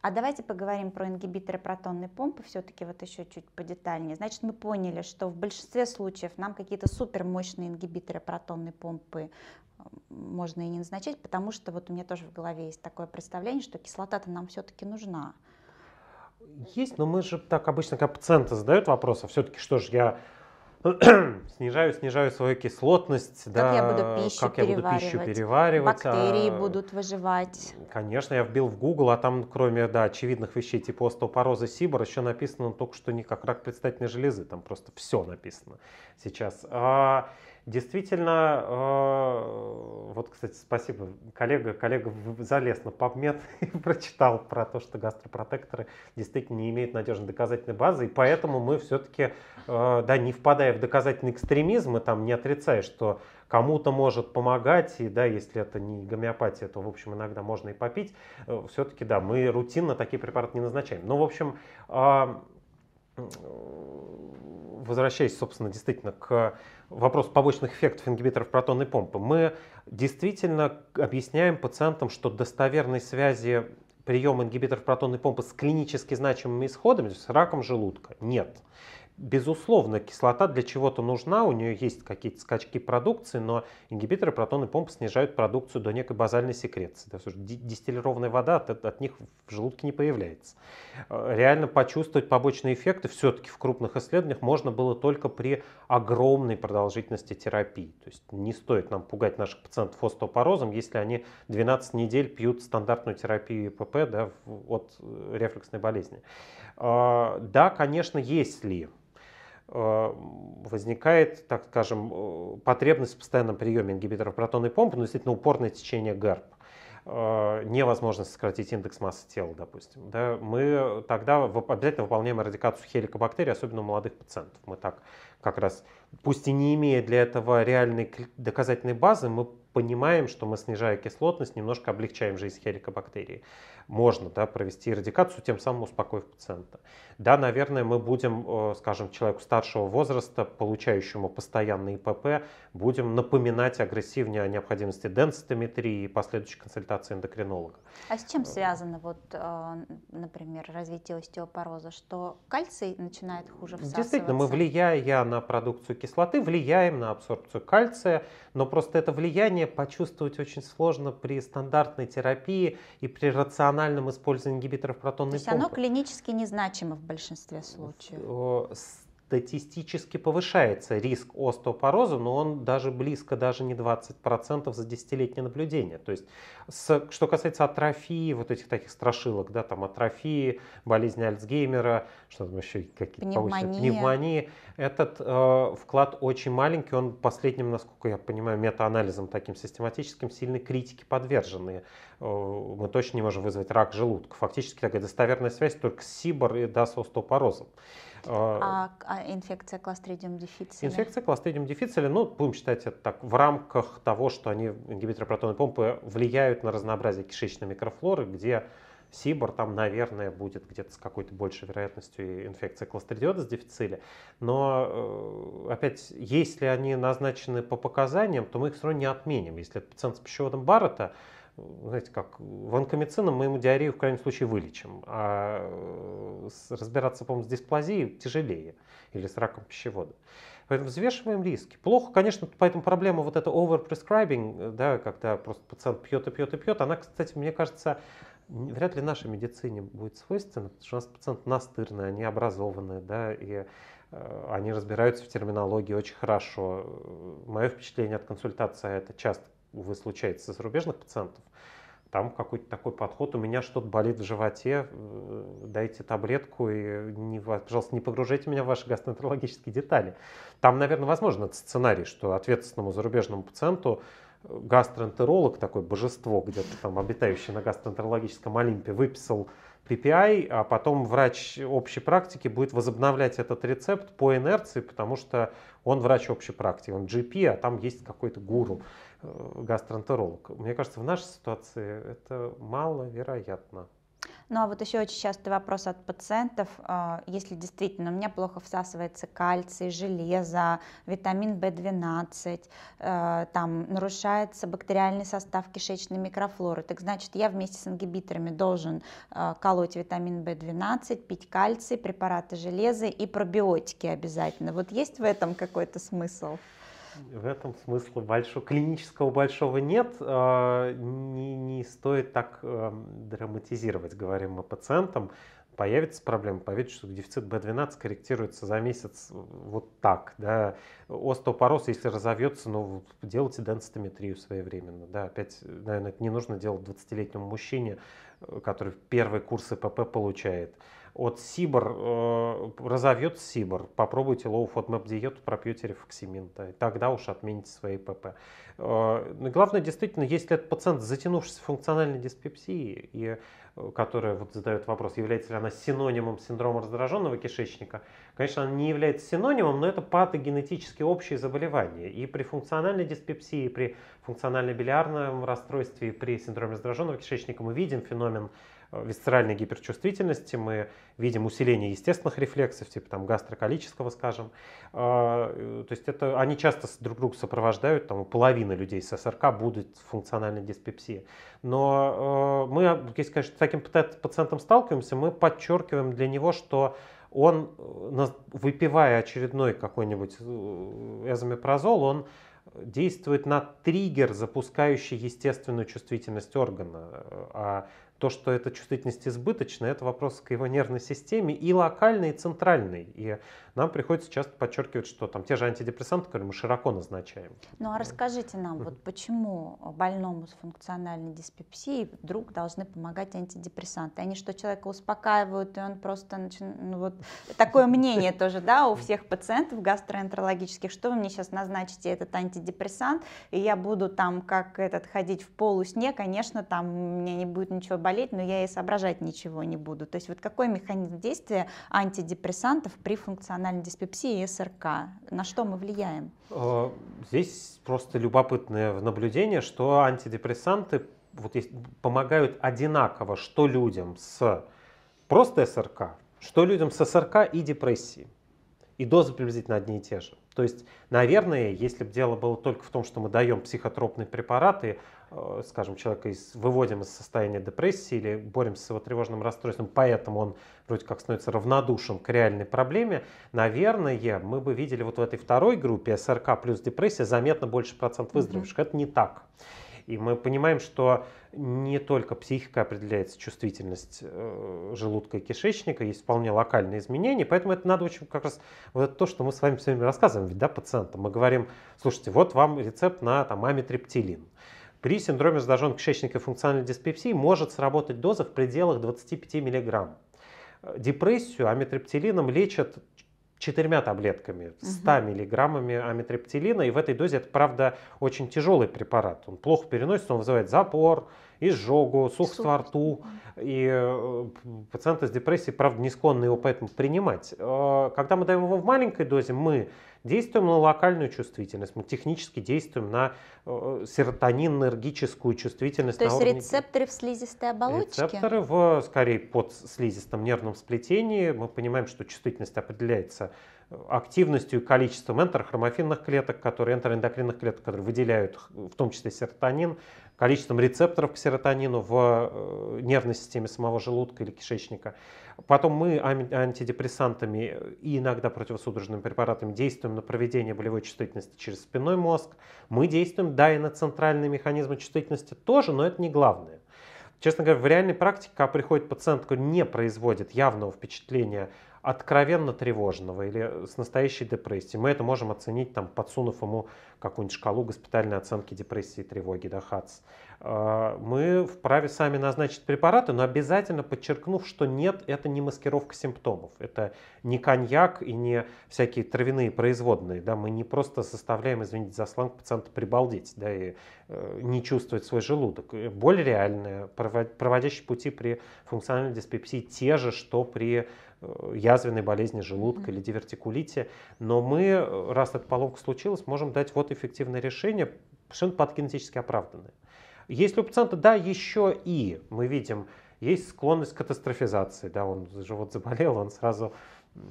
А давайте поговорим про ингибиторы протонной помпы все-таки вот еще чуть подетальнее. Значит, мы поняли, что в большинстве случаев нам какие-то супермощные ингибиторы протонной помпы можно и не назначать, потому что вот у меня тоже в голове есть такое представление, что кислота-то нам все-таки нужна. Есть, но мы же так обычно, как пациенты задают вопрос, а все-таки что же я <clears throat> снижаю, снижаю свою кислотность, как да, я буду пищу как я буду пищу переваривать, бактерии а, будут выживать. Конечно, я вбил в Google, а там кроме да, очевидных вещей типа остеопороза Сибор еще написано только что не как рак предстательной железы, там просто все написано сейчас. А, Действительно, э, вот, кстати, спасибо, коллега, коллега залез на PubMed <laughs> и прочитал про то, что гастропротекторы действительно не имеют надежной доказательной базы, и поэтому мы все-таки, э, да, не впадая в доказательный экстремизм, и там не отрицая, что кому-то может помогать, и да, если это не гомеопатия, то, в общем, иногда можно и попить, э, все-таки, да, мы рутинно такие препараты не назначаем. Но, ну, в общем, возвращаясь, собственно, действительно к вопрос побочных эффектов ингибиторов протонной помпы. Мы действительно объясняем пациентам, что достоверной связи приема ингибиторов протонной помпы с клинически значимыми исходами, с раком желудка, нет. Безусловно, кислота для чего-то нужна, у нее есть какие-то скачки продукции, но ингибиторы протонной помпы снижают продукцию до некой базальной секреции. То дистиллированная вода от, от них в желудке не появляется. Э, реально почувствовать побочные эффекты все-таки в крупных исследованиях можно было только при огромной продолжительности терапии. То есть не стоит нам пугать наших пациентов остеопорозом, если они 12 недель пьют стандартную терапию ИПП да, от э, рефлюксной болезни. Э, да, конечно, есть ли Э, возникает, так скажем, э, потребность в постоянном приеме ингибиторов протонной помпы, но ну, действительно упорное течение ГАРП э, невозможность сократить индекс массы тела, допустим. Да, мы тогда обязательно выполняем радикацию хеликобактерий, особенно у молодых пациентов. Мы так как раз, пусть и не имея для этого реальной доказательной базы, мы понимаем, что мы, снижая кислотность, немножко облегчаем жизнь хеликобактерии можно да, провести эрадикацию, тем самым успокоив пациента. Да, наверное, мы будем, э, скажем, человеку старшего возраста, получающему постоянные ИПП, будем напоминать агрессивнее о необходимости денситометрии и последующей консультации эндокринолога. А с чем э. связано, вот, э, например, развитие остеопороза, что кальций начинает хуже всасываться? Действительно, мы, влияя на продукцию кислоты, влияем на абсорбцию кальция, но просто это влияние почувствовать очень сложно при стандартной терапии и при рациональном банальном использовании ингибиторов протонной То есть помпы. оно клинически незначимо в большинстве случаев? С статистически повышается риск остеопороза, но он даже близко даже не 20% за десятилетнее наблюдение. То есть, с, что касается атрофии, вот этих таких страшилок, да, там атрофии, болезни Альцгеймера, что там еще какие-то пневмонии. пневмонии, этот э, вклад очень маленький, он последним, насколько я понимаю, метаанализом таким систематическим сильной критике подвержены. Э, мы точно не можем вызвать рак желудка. Фактически такая достоверная связь только с СИБР и да, с остеопорозом. А, а, а инфекция кластридиум дефицили? Инфекция кластридиум дефицили, ну, будем считать это так, в рамках того, что они, ингибиторы протонной помпы, влияют на разнообразие кишечной микрофлоры, где Сибор там, наверное, будет где-то с какой-то большей вероятностью инфекция кластридиода с дефицили. Но, э, опять, если они назначены по показаниям, то мы их все равно не отменим. Если это пациент с пищеводом Баррета, э, знаете как, ванкомицином мы ему диарею в крайнем случае вылечим. А разбираться, по-моему, с дисплазией тяжелее или с раком пищевода. Поэтому взвешиваем риски. Плохо, конечно, поэтому проблема вот это overprescribing, да, когда просто пациент пьет и пьет и пьет, она, кстати, мне кажется, вряд ли нашей медицине будет свойственна, потому что у нас пациент настырные, они образованные, да, и э, они разбираются в терминологии очень хорошо. Мое впечатление от консультации, это часто, увы, случается с зарубежных пациентов, там какой-то такой подход, у меня что-то болит в животе, э, дайте таблетку и, не, пожалуйста, не погружайте меня в ваши гастроэнтерологические детали. Там, наверное, возможен этот сценарий, что ответственному зарубежному пациенту э, гастроэнтеролог, такое божество, где-то там обитающий на гастроэнтерологическом Олимпе, выписал PPI, а потом врач общей практики будет возобновлять этот рецепт по инерции, потому что он врач общей практики, он GP, а там есть какой-то гуру. Э, гастроэнтеролог. Мне кажется, в нашей ситуации это маловероятно. Ну а вот еще очень частый вопрос от пациентов, а, если действительно у меня плохо всасывается кальций, железо, витамин B 12 э, там нарушается бактериальный состав кишечной микрофлоры, так значит я вместе с ингибиторами должен э, колоть витамин B 12 пить кальций, препараты железа и пробиотики обязательно. Вот есть в этом какой-то смысл? В этом смысле большого, клинического большого нет. А, не, не стоит так эм, драматизировать, говорим мы пациентам. Появится проблема, поверьте, что дефицит B12 корректируется за месяц э, вот так. Да. Остеопороз, если разовьется, ну, делайте денситометрию своевременно. Да. Опять, э, наверное, это не нужно делать 20-летнему мужчине, э, который первый курс ИПП получает от Сибор, э, разовьет Сибор, попробуйте Low FODMAP диету, пропьете рефоксиминта, и тогда уж отмените свои ПП. Э, но ну, главное, действительно, если этот пациент затянувшийся затянувшейся функциональной диспепсией, и, э, которая вот задает вопрос, является ли она синонимом синдрома раздраженного кишечника, конечно, она не является синонимом, но это патогенетически общие заболевания. И при функциональной диспепсии, и при функционально-билиарном расстройстве, и при синдроме раздраженного кишечника мы видим феномен висцеральной гиперчувствительности, мы видим усиление естественных рефлексов, типа там гастроколического, скажем. А, э, то есть это, они часто друг друга сопровождают, там половина людей с СРК будет функциональной диспепсии. Но э, мы, если, конечно, с таким пациентом сталкиваемся, мы подчеркиваем для него, что он, э, выпивая очередной какой-нибудь эзомепрозол, он действует на триггер, запускающий естественную чувствительность органа. А то, что эта чувствительность избыточна, это вопрос к его нервной системе и локальной, и центральной. И нам приходится часто подчеркивать, что там те же антидепрессанты, которые мы широко назначаем. Ну а расскажите нам, вот почему больному с функциональной диспепсией вдруг должны помогать антидепрессанты? Они что, человека успокаивают, и он просто начинает... Ну вот такое мнение тоже, да, у всех пациентов гастроэнтерологических, что вы мне сейчас назначите этот антидепрессант, и я буду там как этот ходить в полусне, конечно, там у меня не будет ничего болеть, но я и соображать ничего не буду. То есть вот какой механизм действия антидепрессантов при функциональной анальной диспепсии и СРК? На что мы влияем? Э, здесь просто любопытное наблюдение, что антидепрессанты вот есть, помогают одинаково что людям с просто СРК, что людям с СРК и депрессией. И дозы приблизительно одни и те же. То есть, наверное, если бы дело было только в том, что мы даем психотропные препараты, Э, скажем, человека из, выводим из состояния депрессии или боремся с его тревожным расстройством, поэтому он вроде как становится равнодушен к реальной проблеме, наверное, мы бы видели вот в этой второй группе СРК плюс депрессия заметно больше процент выздоровевших. Mm-hmm. Это не так. И мы понимаем, что не только психика определяется чувствительность э, желудка и кишечника, есть вполне локальные изменения, поэтому это надо очень как раз вот это то, что мы с вами все время рассказываем, ведь да, пациентам. Мы говорим, слушайте, вот вам рецепт на там амитриптилин. При синдроме зараженных кишечника и функциональной диспепсии может сработать доза в пределах 25 мг. Депрессию амитрептилином лечат четырьмя таблетками, 100 миллиграммами амитрептилина. И в этой дозе это, правда, очень тяжелый препарат. Он плохо переносится, он вызывает запор, изжогу, сух Сух. во рту. И э, пациенты с депрессией, правда, не склонны его поэтому принимать. Э, когда мы даем его в маленькой дозе, мы Действуем на локальную чувствительность, мы технически действуем на э, серотонинергическую чувствительность. То есть уровне... рецепторы в слизистой оболочке? Рецепторы в, скорее под слизистом нервном сплетении. Мы понимаем, что чувствительность определяется э, активностью и количеством энтерохромофинных клеток, которые, энтероэндокринных клеток, которые выделяют в том числе серотонин, количеством рецепторов к серотонину в э, нервной системе самого желудка или кишечника. Потом мы антидепрессантами и иногда противосудорожными препаратами действуем на проведение болевой чувствительности через спинной мозг. Мы действуем, да, и на центральные механизмы чувствительности тоже, но это не главное. Честно говоря, в реальной практике, когда приходит пациент, который не производит явного впечатления откровенно тревожного или с настоящей депрессией. Мы это можем оценить, там, подсунув ему какую-нибудь шкалу госпитальной оценки депрессии и тревоги, да, ХАЦ. А, мы вправе сами назначить препараты, но обязательно подчеркнув, что нет, это не маскировка симптомов. Это не коньяк и не всякие травяные производные. Да? Мы не просто составляем, извините за сланг, пациента прибалдеть да, и э, не чувствовать свой желудок. Боль реальная, проводящие пути при функциональной диспепсии те же, что при Э, язвенной болезни желудка или дивертикулите. Но мы, э, раз эта поломка случилась, можем дать вот эффективное решение, совершенно патогенетически оправданное. Если у пациента, да, еще и мы видим, есть склонность к катастрофизации, да, он живот заболел, он сразу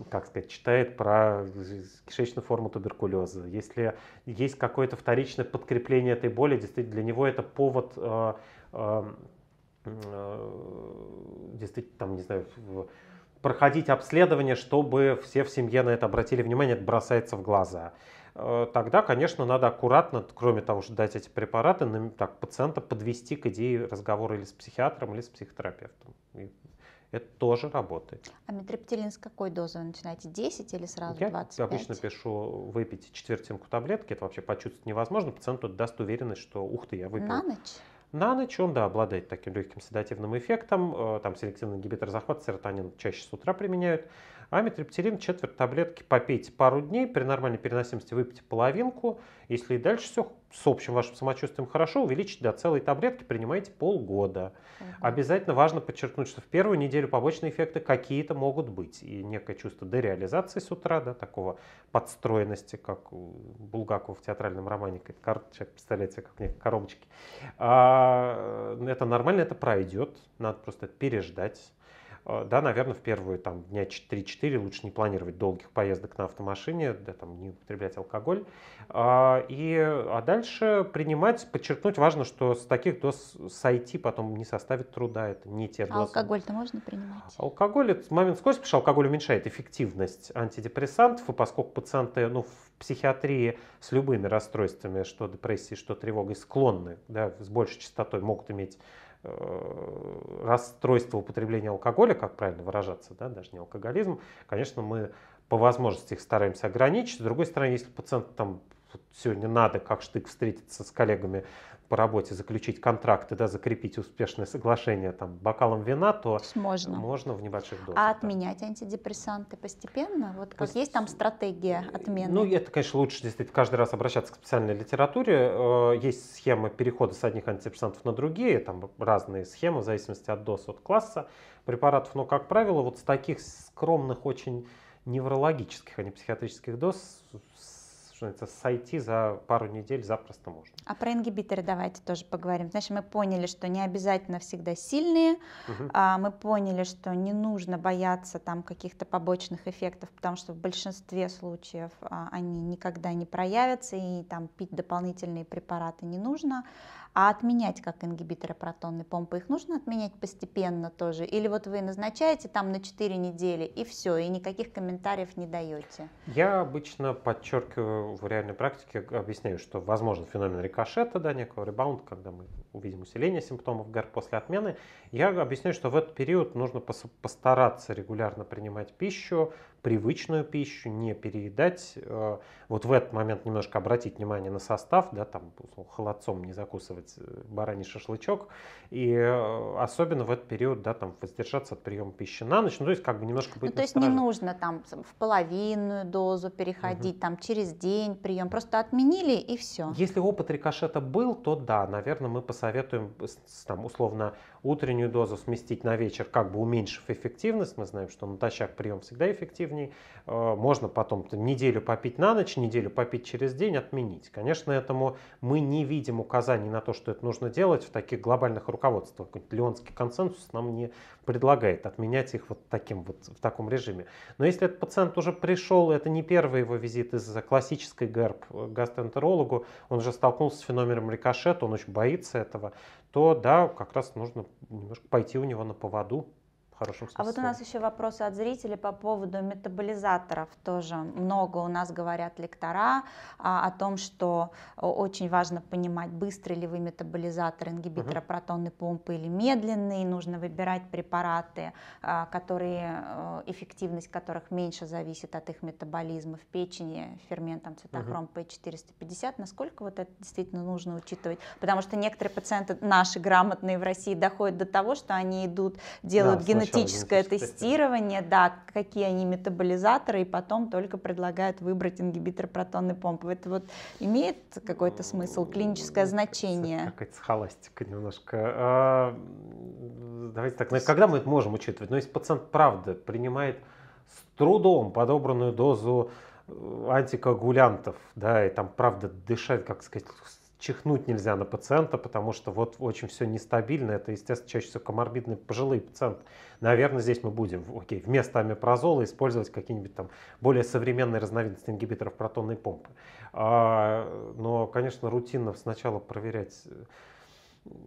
как сказать, читает про э, кишечную форму туберкулеза, если есть какое-то вторичное подкрепление этой боли, действительно для него это повод э, э, действительно там, не знаю, проходить обследование, чтобы все в семье на это обратили внимание, это бросается в глаза. Э, тогда, конечно, надо аккуратно, кроме того, что дать эти препараты, так, пациента подвести к идее разговора или с психиатром, или с психотерапевтом. И это тоже работает. А метриптилин с какой дозы вы начинаете? 10 или сразу Я Я обычно пишу выпить четвертинку таблетки, это вообще почувствовать невозможно, пациенту даст уверенность, что ух ты, я выпил. На ночь? На ночь он, да, обладает таким легким седативным эффектом, э, там селективный ингибитор захвата серотонин чаще с утра применяют, Амитриптилин четверть таблетки попейте пару дней, при нормальной переносимости выпейте половинку. Если и дальше все с общим вашим самочувствием хорошо, увеличить до целой таблетки, принимайте полгода. Угу. Обязательно важно подчеркнуть, что в первую неделю побочные эффекты какие-то могут быть. И некое чувство дереализации с утра, да, такого подстроенности, как у Булгакова в театральном романе, человек, представляете, как некие коробочки. А, это нормально, это пройдет, надо просто переждать а, да, наверное, в первые там, дня 3-4 лучше не планировать долгих поездок на автомашине, да, там, не употреблять алкоголь. А, и, а дальше принимать, подчеркнуть важно, что с таких доз сойти потом не составит труда, это не те а дозы. А алкоголь-то можно принимать? Алкоголь – это момент скорости, потому что алкоголь уменьшает эффективность антидепрессантов, и поскольку пациенты ну, в психиатрии с любыми расстройствами, что депрессии, что тревогой, склонны да, с большей частотой могут иметь Э, расстройство употребления алкоголя, как правильно выражаться, да, даже не алкоголизм, конечно, мы по возможности их стараемся ограничить. С другой стороны, если пациент там сегодня надо как штык встретиться с коллегами по работе заключить контракт и да, закрепить успешное соглашение там, бокалом вина, то можно. можно в небольших дозах. А отменять да. антидепрессанты постепенно? Вот как Пост... есть там стратегия э, отмены? Ну, это, конечно, лучше действительно каждый раз обращаться к специальной литературе. Э, есть схемы перехода с одних антидепрессантов на другие, там разные схемы в зависимости от доз, от класса препаратов. Но, как правило, вот с таких скромных очень неврологических, а не психиатрических доз что называется, сойти за пару недель запросто можно. А про ингибиторы давайте тоже поговорим. Значит, мы поняли, что не обязательно всегда сильные, угу. а, мы поняли, что не нужно бояться там каких-то побочных эффектов, потому что в большинстве случаев а, они никогда не проявятся, и там пить дополнительные препараты не нужно. А отменять как ингибиторы протонной помпы, их нужно отменять постепенно тоже? Или вот вы назначаете там на 4 недели и все, и никаких комментариев не даете? Я обычно подчеркиваю в реальной практике, объясняю, что возможен феномен рикошета, да, некого ребаунда, когда мы увидим усиление симптомов ГР после отмены. Я объясняю, что в этот период нужно постараться регулярно принимать пищу, привычную пищу, не переедать. Э, вот в этот момент немножко обратить внимание на состав, да, там холодцом не закусывать э, бараний шашлычок. И э, особенно в этот период, да, там воздержаться от приема пищи на ночь. Ну, то есть как бы немножко быть ну, То есть не нужно там в половинную дозу переходить, угу. там через день прием. Просто отменили и все. Если опыт рикошета был, то да, наверное, мы посоветуем там условно утреннюю дозу сместить на вечер, как бы уменьшив эффективность. Мы знаем, что натощак прием всегда эффективней. Э, можно потом неделю попить на ночь, неделю попить через день, отменить. Конечно, этому мы не видим указаний на то, что это нужно делать в таких глобальных руководствах. Леонский консенсус нам не предлагает отменять их вот таким вот в таком режиме. Но если этот пациент уже пришел, это не первый его визит из-за классической ГЭРБ э, гастроэнтерологу, он уже столкнулся с феноменом рикошета, он очень боится этого, то да, как раз нужно немножко пойти у него на поводу, хорошем смысле. А вот у нас еще вопросы от зрителей по поводу метаболизаторов тоже. Много у нас говорят лектора а, о том, что очень важно понимать, быстрый ли вы метаболизатор ингибитора угу. протонной помпы или медленный. Нужно выбирать препараты, а, которые, э, эффективность которых меньше зависит от их метаболизма в печени ферментом цитохром угу. P450. Насколько вот это действительно нужно учитывать? Потому что некоторые пациенты наши грамотные в России доходят до того, что они идут, делают да, генетические генетическое тестирование, да, какие они метаболизаторы, и потом только предлагают выбрать ингибитор протонной помпы. Это вот имеет какой-то смысл, клиническое значение? Какая-то схоластика немножко. А, давайте так, когда мы это можем учитывать? Но ну, если пациент, правда, принимает с трудом подобранную дозу э, антикоагулянтов, да, и там, правда, дышать, как сказать, чихнуть нельзя на пациента, потому что вот очень все нестабильно, это, естественно, чаще всего коморбидный пожилые пациент. Наверное, здесь мы будем, окей, вместо амипрозола использовать какие-нибудь там более современные разновидности ингибиторов протонной помпы. А, но, конечно, рутинно сначала проверять э,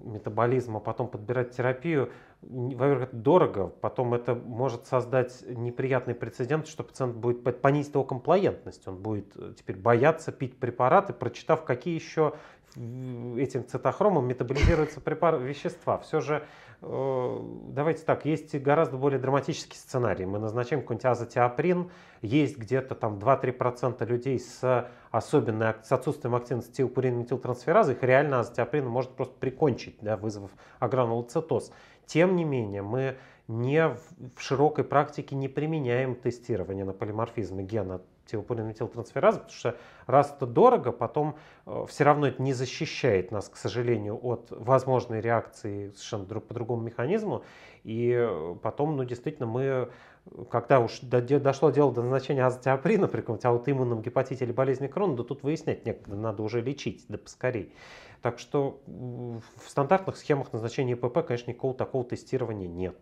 метаболизм, а потом подбирать терапию, во-первых, это дорого, потом это может создать неприятный прецедент, что пациент будет понизить его комплаентность, он будет э, теперь бояться пить препараты, прочитав, какие еще этим цитохромом метаболизируются препар вещества. Все же, э, давайте так, есть гораздо более драматический сценарий. Мы назначаем какой-нибудь азотиаприн, есть где-то там 2-3% людей с, особенной, с отсутствием активности тиопурин метилтрансферазы, их реально азотиаприн может просто прикончить, да, вызвав агранулоцитоз. Тем не менее, мы не в широкой практике не применяем тестирование на полиморфизмы гена теопурина метилтрансфераза, потому что раз это дорого, потом э, все равно это не защищает нас, к сожалению, от возможной реакции совершенно друг, по другому механизму. И э, потом, ну, действительно, мы, э, когда уж до, дошло дело до назначения азотиоприна при каком-то аутоиммунном гепатите или болезни Крона, да тут выяснять некогда, надо уже лечить, да поскорей. Так что в стандартных схемах назначения ПП, конечно, никакого такого тестирования нет.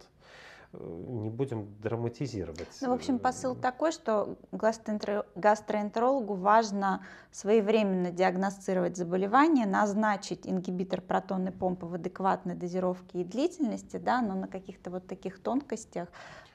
Э, не будем драматизировать. Ну, в общем, э, посыл такой, что гастроэнтерологу важно своевременно диагностировать заболевание, назначить ингибитор протонной помпы в адекватной дозировке и длительности, да, но на каких-то вот таких тонкостях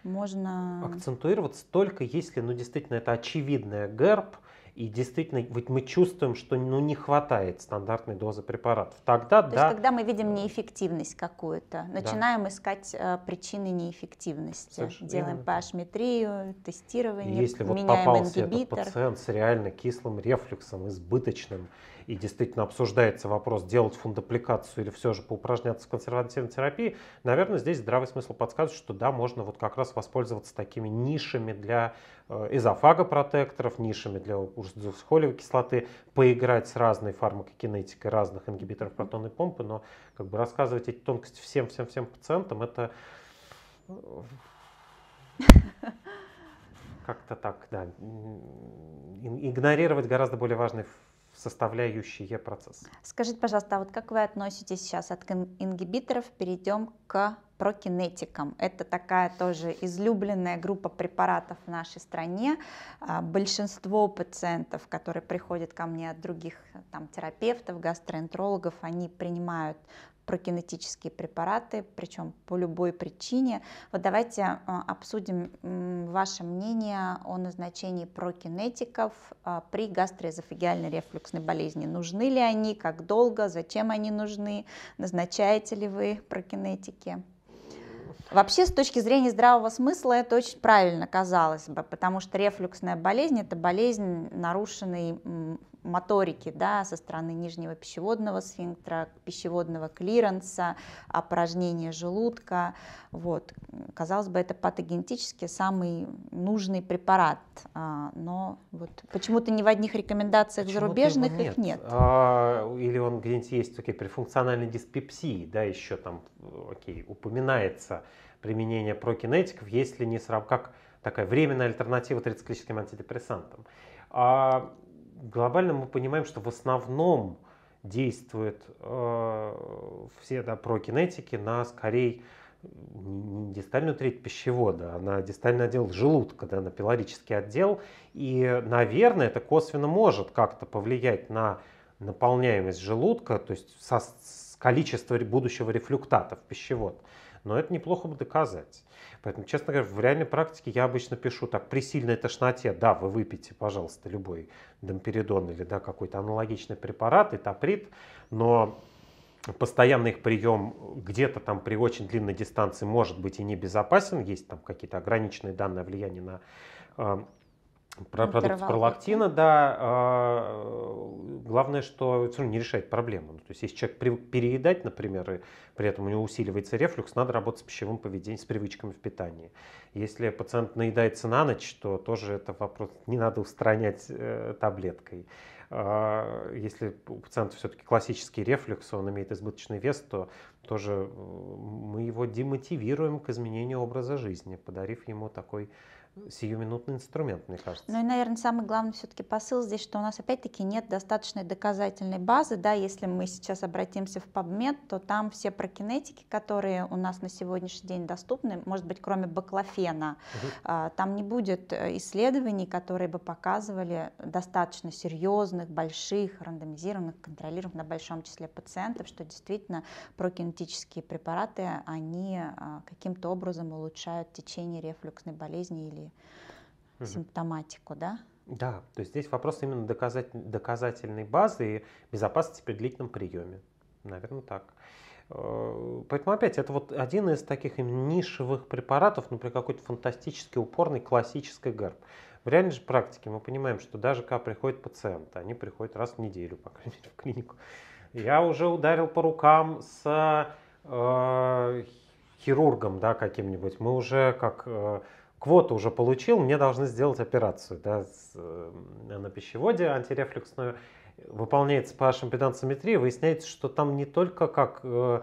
можно... Акцентуироваться только если, ну, действительно, это очевидная ГЭРБ, и действительно, ведь мы чувствуем, что ну, не хватает стандартной дозы препаратов. Тогда, То да, есть, когда мы видим неэффективность какую-то, начинаем да. искать э, причины неэффективности. Совершенно Делаем pH-метрию, тестирование, Если меняем вот попался ингибитор. этот пациент с реально кислым рефлюксом, избыточным, и действительно обсуждается вопрос, делать фундапликацию или все же поупражняться в консервативной терапии, наверное, здесь здравый смысл подсказывает, что да, можно вот как раз воспользоваться такими нишами для э, эзофагопротекторов, нишами для урсдзюксхолевой кислоты, поиграть с разной фармакокинетикой разных ингибиторов протонной помпы, но как бы рассказывать эти тонкости всем-всем-всем пациентам, это э, <laughs> как-то так, да, игнорировать гораздо более важный в составляющие процесса. Скажите, пожалуйста, а вот как вы относитесь сейчас от ингибиторов? Перейдем к прокинетикам. Это такая тоже излюбленная группа препаратов в нашей стране. А, большинство пациентов, которые приходят ко мне от других там, терапевтов, гастроэнтерологов, они принимают прокинетические препараты, причем по любой причине. Вот давайте э, обсудим ваше мнение о назначении прокинетиков э, при гастроэзофагиальной рефлюксной болезни. Нужны ли они, как долго, зачем они нужны, назначаете ли вы прокинетики? Вообще, с точки зрения здравого смысла, это очень правильно казалось бы, потому что рефлюксная болезнь – это болезнь, нарушенной моторики да, со стороны нижнего пищеводного сфинктера, пищеводного клиренса, опорожнения желудка. Вот. Казалось бы, это патогенетически самый нужный препарат, а, но вот почему-то ни в одних рекомендациях почему зарубежных нет. их нет. А, или он где-нибудь есть окей, при функциональной диспепсии, да, еще там окей, упоминается применение прокинетиков, если не сраб... как такая временная альтернатива трицикл антидепрессантам. А глобально мы понимаем, что в основном действуют э, все да, про кинетики на скорее не дистальную треть пищевода, а на дистальный отдел желудка, да, на пилорический отдел. И, наверное, это косвенно может как-то повлиять на наполняемость желудка, то есть со, с количество будущего рефлюктата в пищевод но это неплохо бы доказать. Поэтому, честно говоря, в реальной практике я обычно пишу так, при сильной тошноте, да, вы выпейте, пожалуйста, любой домперидон или да, какой-то аналогичный препарат, и но постоянный их прием где-то там при очень длинной дистанции может быть и небезопасен, есть там какие-то ограниченные данные о на э, про продукцию пролактина, да. А, главное, что все равно не решает проблему. Ну, то есть, если человек привык переедать, например, и при этом у него усиливается рефлюкс, надо работать с пищевым поведением, с привычками в питании. Если пациент наедается на ночь, то тоже это вопрос не надо устранять э, таблеткой. А, если у пациента все-таки классический рефлюкс, он имеет избыточный вес, то тоже мы его демотивируем к изменению образа жизни, подарив ему такой сиюминутный инструмент, мне кажется. Ну и, наверное, самый главный все-таки посыл здесь, что у нас опять-таки нет достаточной доказательной базы, да, если мы сейчас обратимся в PubMed, то там все прокинетики, которые у нас на сегодняшний день доступны, может быть, кроме баклофена, угу. там не будет э, исследований, которые бы показывали достаточно серьезных, больших, рандомизированных, контролируемых на большом числе пациентов, что действительно прокинетические препараты, они а, каким-то образом улучшают течение рефлюксной болезни или угу. симптоматику, да? Да, то есть здесь вопрос именно доказать, доказательной базы и безопасности при длительном приеме. Наверное, так. Э, поэтому опять, это вот один из таких нишевых препаратов, ну при какой-то фантастически упорной классической ГЭРБ. В реальной же практике мы понимаем, что даже когда приходят пациенты, они приходят раз в неделю, по крайней мере, в клинику. Я уже ударил по рукам с э, хирургом, да, каким-нибудь. Мы уже как э, квоту уже получил, мне должны сделать операцию да, э, на пищеводе антирефлюксную. Выполняется PH-импедансометрия, выясняется, что там не только как э,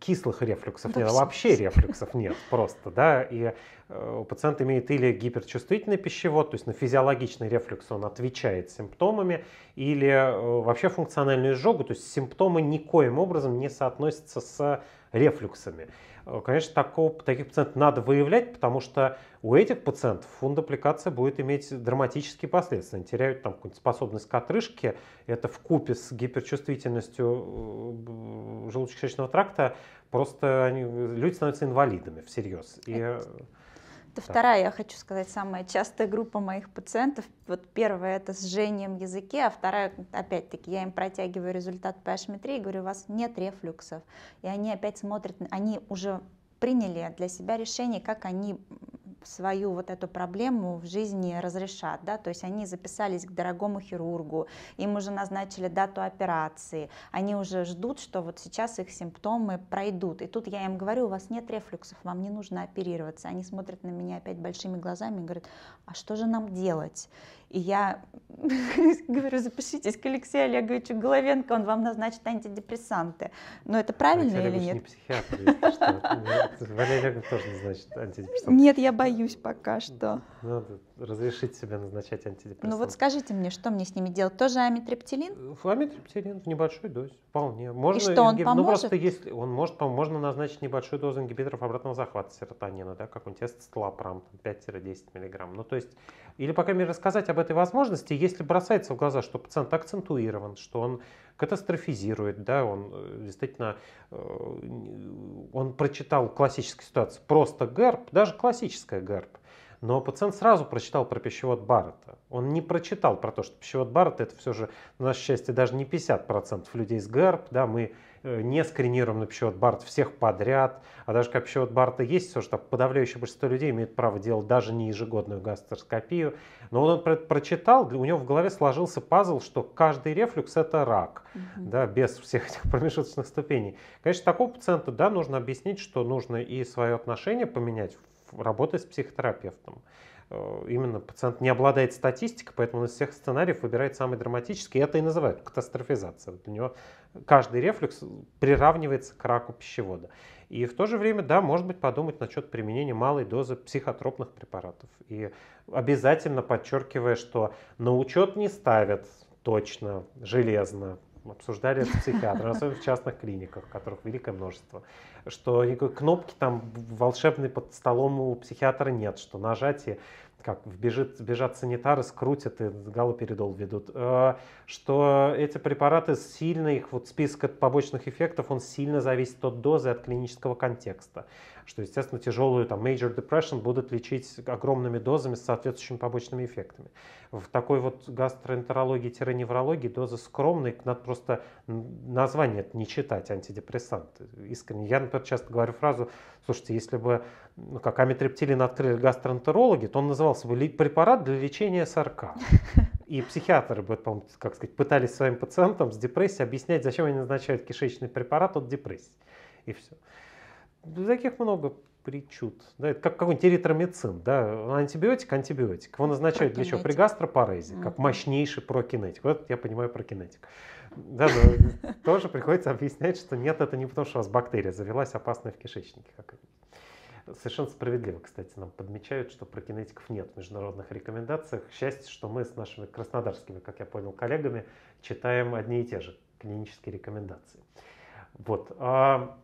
кислых рефлюксов да, нет, а все. вообще рефлюксов нет просто, да, и э, пациент имеет или гиперчувствительный пищевод, то есть на физиологичный рефлюкс он отвечает симптомами, или э, вообще функциональную изжогу, то есть симптомы никоим образом не соотносятся с рефлюксами. Э, конечно, такого, таких пациентов надо выявлять, потому что у этих пациентов фундапликация будет иметь драматические последствия. Они теряют там способность к отрыжке. Это в купе с гиперчувствительностью э, желудочно-кишечного тракта просто они, люди становятся инвалидами всерьез. И... Это... Э, это так. вторая, я хочу сказать, самая частая группа моих пациентов. Вот первая это с жжением языке, а вторая, опять-таки, я им протягиваю результат pH-метрии и говорю, у вас нет рефлюксов. И они опять смотрят, они уже приняли для себя решение, как они свою вот эту проблему в жизни разрешат, да, то есть они записались к дорогому хирургу, им уже назначили дату операции, они уже ждут, что вот сейчас их симптомы пройдут, и тут я им говорю, у вас нет рефлюксов, вам не нужно оперироваться, они смотрят на меня опять большими глазами и говорят, а что же нам делать? И я <laughs> говорю, запишитесь к Алексею Олеговичу Головенко, он вам назначит антидепрессанты. Но это правильно или нет? не психиатр, если что. Ну, Валерий Олегович тоже назначит антидепрессанты. Нет, я боюсь пока что. Надо ну, разрешить себе назначать антидепрессанты. Ну вот скажите мне, что мне с ними делать? Тоже амитрептилин? Э, амитрептилин в небольшой дозе, вполне. Можно И что, он ингиб... поможет? Ну просто если он может, можно назначить небольшую дозу ингибиторов обратного захвата серотонина, да, как он тест с лапрам, 5-10 миллиграмм. Ну то есть, или, пока мне мере, рассказать об этой возможности, если бросается в глаза, что пациент акцентуирован, что он катастрофизирует, да, он э, действительно, э, он прочитал классическую ситуацию, просто ГЭРБ, даже классическая ГЭРБ, но пациент сразу прочитал про пищевод Баррета. Он не прочитал про то, что пищевод Баррета это все же, на наше счастье, даже не 50% людей с ГЭРБ, да, мы Э, не сканированный пищевод Барт всех подряд, а даже как пищевод Барта есть, все, что подавляющее большинство людей имеет право делать даже не ежегодную гастроскопию. Но он это прочитал, у него в голове сложился пазл, что каждый рефлюкс это рак, угу. да, без всех этих промежуточных ступеней. Конечно, такому пациенту да, нужно объяснить, что нужно и свое отношение поменять, работать с психотерапевтом. Э, именно пациент не обладает статистикой, поэтому он из всех сценариев выбирает самый драматический. И это и называют катастрофизация. Вот у него каждый рефлекс приравнивается к раку пищевода. И в то же время, да, может быть, подумать насчет применения малой дозы психотропных препаратов. И обязательно подчеркивая, что на учет не ставят точно, железно, обсуждали это психиатры, особенно в частных клиниках, которых великое множество, что никакой кнопки там волшебной под столом у психиатра нет, что нажатие как вбежит, бежат санитары, скрутят и галоперидол ведут, э, что эти препараты сильно, их вот список побочных эффектов, он сильно зависит от дозы, от клинического контекста что, естественно, тяжелую там major depression будут лечить огромными дозами с соответствующими побочными эффектами. В такой вот гастроэнтерологии-неврологии дозы скромные, надо просто название не читать, антидепрессант. Искренне. Я, например, часто говорю фразу, слушайте, если бы ну, как амитриптилин открыли гастроэнтерологи, то он назывался бы препарат для лечения сарка. И психиатры бы, как сказать, пытались своим пациентам с депрессией объяснять, зачем они назначают кишечный препарат от депрессии. И все таких много причуд. Да, это как какой-нибудь эритромицин, да, антибиотик, антибиотик. Его назначают для чего? При гастропарезе, как мощнейший прокинетик. Вот я понимаю прокинетик. Да, но <laughs> тоже приходится объяснять, что нет, это не потому, что у вас бактерия завелась опасная в кишечнике. Как... Совершенно справедливо, кстати, нам подмечают, что прокинетиков нет в международных рекомендациях. Счастье, что мы с нашими краснодарскими, как я понял, коллегами читаем одни и те же клинические рекомендации. Вот. А,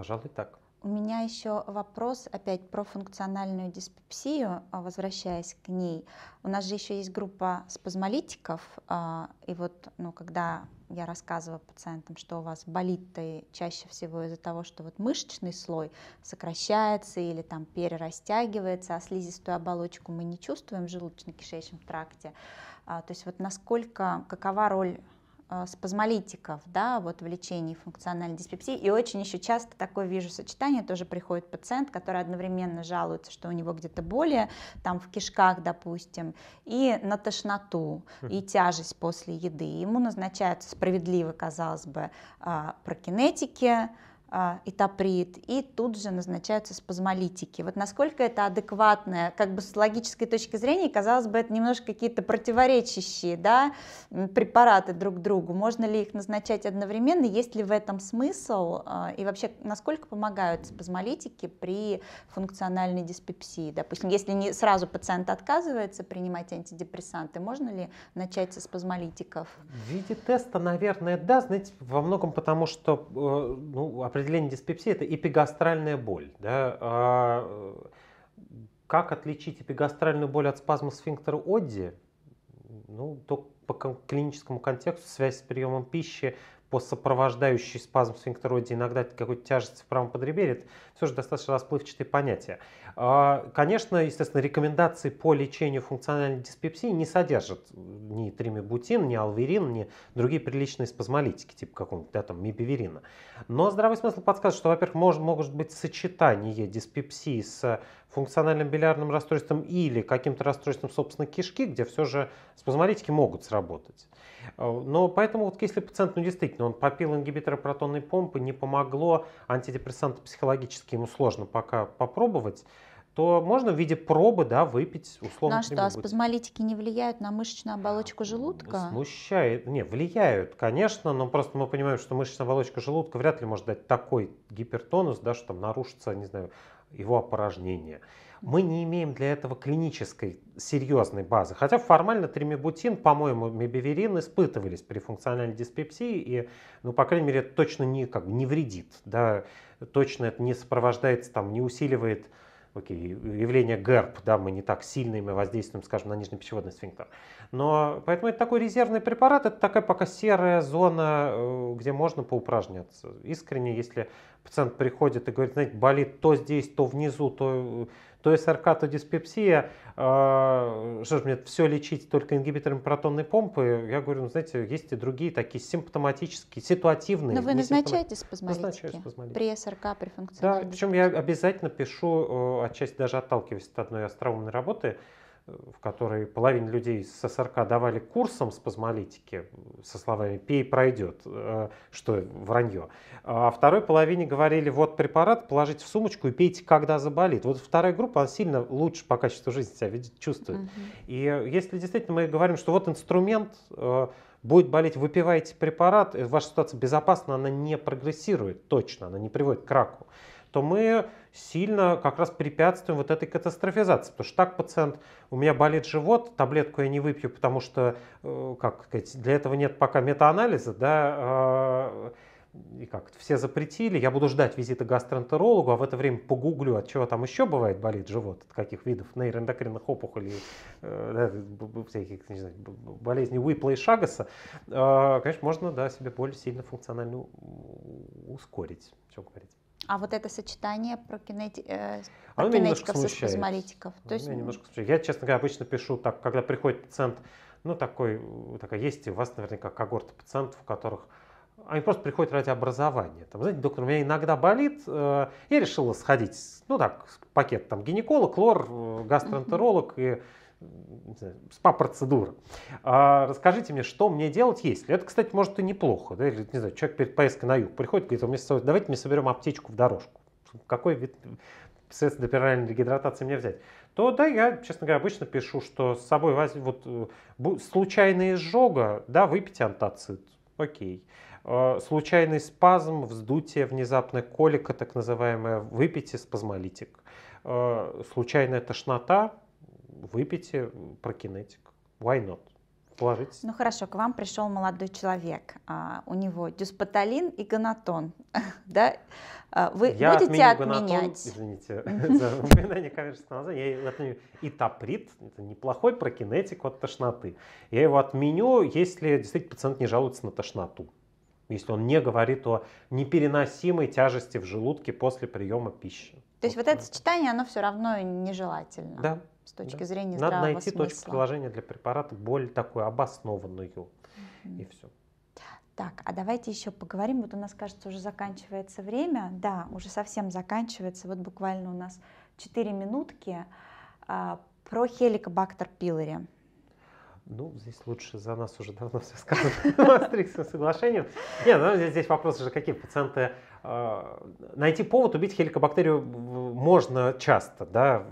Пожалуй, так. У меня еще вопрос опять про функциональную диспепсию, а, возвращаясь к ней. У нас же еще есть группа спазмолитиков, а, и вот, ну, когда я рассказываю пациентам, что у вас болит и чаще всего из-за того, что вот мышечный слой сокращается или там перерастягивается, а слизистую оболочку мы не чувствуем в желудочно-кишечном тракте. А, то есть вот насколько, какова роль а, спазмолитиков, да, вот в лечении функциональной диспепсии. И очень еще часто такое вижу сочетание, тоже приходит пациент, который одновременно жалуется, что у него где-то боли, там в кишках, допустим, и на тошноту, и тяжесть после еды. Ему назначаются справедливо, казалось бы, а, прокинетики, этаприт, а, и тут же назначаются спазмолитики. Вот насколько это адекватное, как бы с логической точки зрения, казалось бы, это немножко какие-то противоречащие да, препараты друг другу. Можно ли их назначать одновременно, есть ли в этом смысл, а, и вообще насколько помогают спазмолитики при функциональной диспепсии? Допустим, если не сразу пациент отказывается принимать антидепрессанты, можно ли начать со спазмолитиков? В виде теста, наверное, да, знаете, во многом потому, что э, ну, определение диспепсии – это эпигастральная боль. Да? А, как отличить эпигастральную боль от спазма сфинктера Одди? Ну, только по клиническому контексту, связь с приемом пищи, по сопровождающей спазм сфинктероиде иногда какой-то тяжесть в правом подреберье, это все же достаточно расплывчатые понятия. А, конечно, естественно, рекомендации по лечению функциональной диспепсии не содержат ни тримебутин, ни алверин, ни другие приличные спазмолитики, типа какого-нибудь да, там мипиверина. Но здравый смысл подсказывает, что, во-первых, может, может быть сочетание диспепсии с функциональным билярным расстройством или каким-то расстройством, собственно, кишки, где все же спазмолитики могут сработать. Э, но поэтому вот если пациент, ну действительно, он попил ингибиторы протонной помпы, не помогло, антидепрессанты психологически ему сложно пока попробовать, то можно в виде пробы да, выпить условно. На ну, что, а спазмолитики не влияют на мышечную оболочку желудка? Смущает. Не, влияют, конечно, но просто мы понимаем, что мышечная оболочка желудка вряд ли может дать такой гипертонус, да, что там нарушится, не знаю, его опорожнения. Мы не имеем для этого клинической серьезной базы. Хотя формально тримебутин, по-моему, мебиверин испытывались при функциональной диспепсии. И, ну, по крайней мере, это точно не, как, не вредит. Да? Точно это не сопровождается, там, не усиливает окей, явление ГЭРП, да, мы не так сильно мы воздействуем, скажем, на нижний пищеводный сфинктер. Но поэтому это такой резервный препарат, это такая пока серая зона, э, где можно поупражняться. Искренне, если пациент приходит и говорит, знаете, болит то здесь, то внизу, то э, то СРК-то э, что ж мне все лечить только ингибиторами протонной помпы, я говорю, ну знаете, есть и другие такие симптоматические, ситуативные. Ну, Но вы назначаете спазмолитики? Назначаю спазмолитики. При СРК, при функциональной? Да, причем я обязательно пишу, э, отчасти даже отталкиваясь от одной остроумной работы, в которой половина людей с СРК давали курсом спазмолитики со словами «пей, пройдет», э, что вранье. А второй половине говорили «вот препарат, положите в сумочку и пейте, когда заболит». Вот вторая группа, она сильно лучше по качеству жизни себя видит, чувствует. Угу. И если действительно мы говорим, что вот инструмент, э, будет болеть, выпиваете препарат, э, ваша ситуация безопасна, она не прогрессирует точно, она не приводит к раку то мы сильно как раз препятствуем вот этой катастрофизации. Потому что так пациент, у меня болит живот, таблетку я не выпью, потому что, э, как сказать, для этого нет пока метаанализа, да, а, и как все запретили, я буду ждать визита гастроэнтерологу, а в это время погуглю, от чего там еще бывает болит живот, от каких видов нейроэндокринных опухолей, э, да, всяких, не знаю, болезней Уипла и Шагаса, а, конечно, можно да, себе более сильно функционально ускорить, что говорить. А вот это сочетание про, кинети... э, со спазмолитиков. То есть... немножко Я, честно говоря, обычно пишу, так, когда приходит пациент, ну такой, такая есть у вас наверняка когорта пациентов, у которых они просто приходят ради образования. Там, знаете, доктор, у меня иногда болит, э, я решила сходить, ну так, пакет там гинеколог, лор, э, гастроэнтеролог и спа-процедура. А, расскажите мне, что мне делать, если? Это, кстати, может и неплохо. Да? Или, не знаю, человек перед поездкой на юг приходит, говорит, мне, давайте мне соберем аптечку в дорожку. Какой вид средств допиральной дегидратации мне взять? То да, я, честно говоря, обычно пишу, что с собой возьм, вот, случайная изжога, да, выпейте антацит, окей. А случайный спазм, вздутие, внезапная колика, так называемая, выпейте спазмолитик. А случайная тошнота, выпейте прокинетик. Why not? Положитесь. Ну хорошо, к вам пришел молодой человек, а, у него дюспоталин и гонатон, <laughs> да? А, вы я будете отменю отменять? извините <laughs> за упоминание коммерческого названия. Я отменю итаприт, это неплохой прокинетик от тошноты. Я его отменю, если действительно пациент не жалуется на тошноту если он не говорит о непереносимой тяжести в желудке после приема пищи. То есть вот, вот это сочетание, оно все равно нежелательно. Да, с точки да. зрения Надо здравого найти смысла. точку приложения для препарата более такую обоснованную. mm И все. Так, а давайте еще поговорим. Вот у нас, кажется, уже заканчивается время. Да, уже совсем заканчивается. Вот буквально у нас 4 минутки а, про хеликобактер пилори. Ну, здесь лучше за нас уже давно все сказано Мастрихским <laughs> соглашением. Нет, ну, здесь вопросы же какие пациенты... Э, найти повод убить хеликобактерию можно часто, да,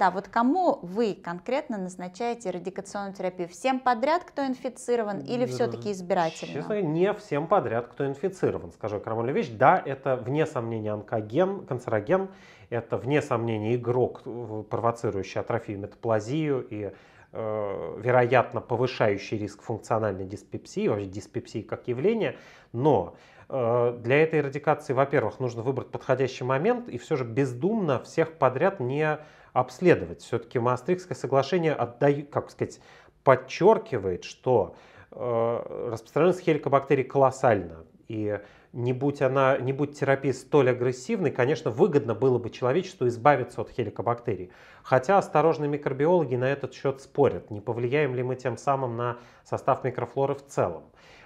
да, вот кому вы конкретно назначаете радикационную терапию? Всем подряд, кто инфицирован, или все-таки э, избирательно? Честно, не всем подряд, кто инфицирован, скажу вещь. Да, это вне сомнения онкоген, канцероген, это вне сомнения игрок, э, провоцирующий атрофию, метаплазию и э, вероятно повышающий риск функциональной диспепсии, вообще диспепсии как явление, но э, для этой эрадикации, во-первых, нужно выбрать подходящий момент и все же бездумно всех подряд не обследовать. Все-таки Маастрихтское соглашение отдаю, как сказать, подчеркивает, что э, распространенность хеликобактерий колоссальна. И не будь, она, не будь терапия столь агрессивной, конечно, выгодно было бы человечеству избавиться от хеликобактерий. Хотя осторожные микробиологи на этот счет спорят, не повлияем ли мы тем самым на состав микрофлоры в целом.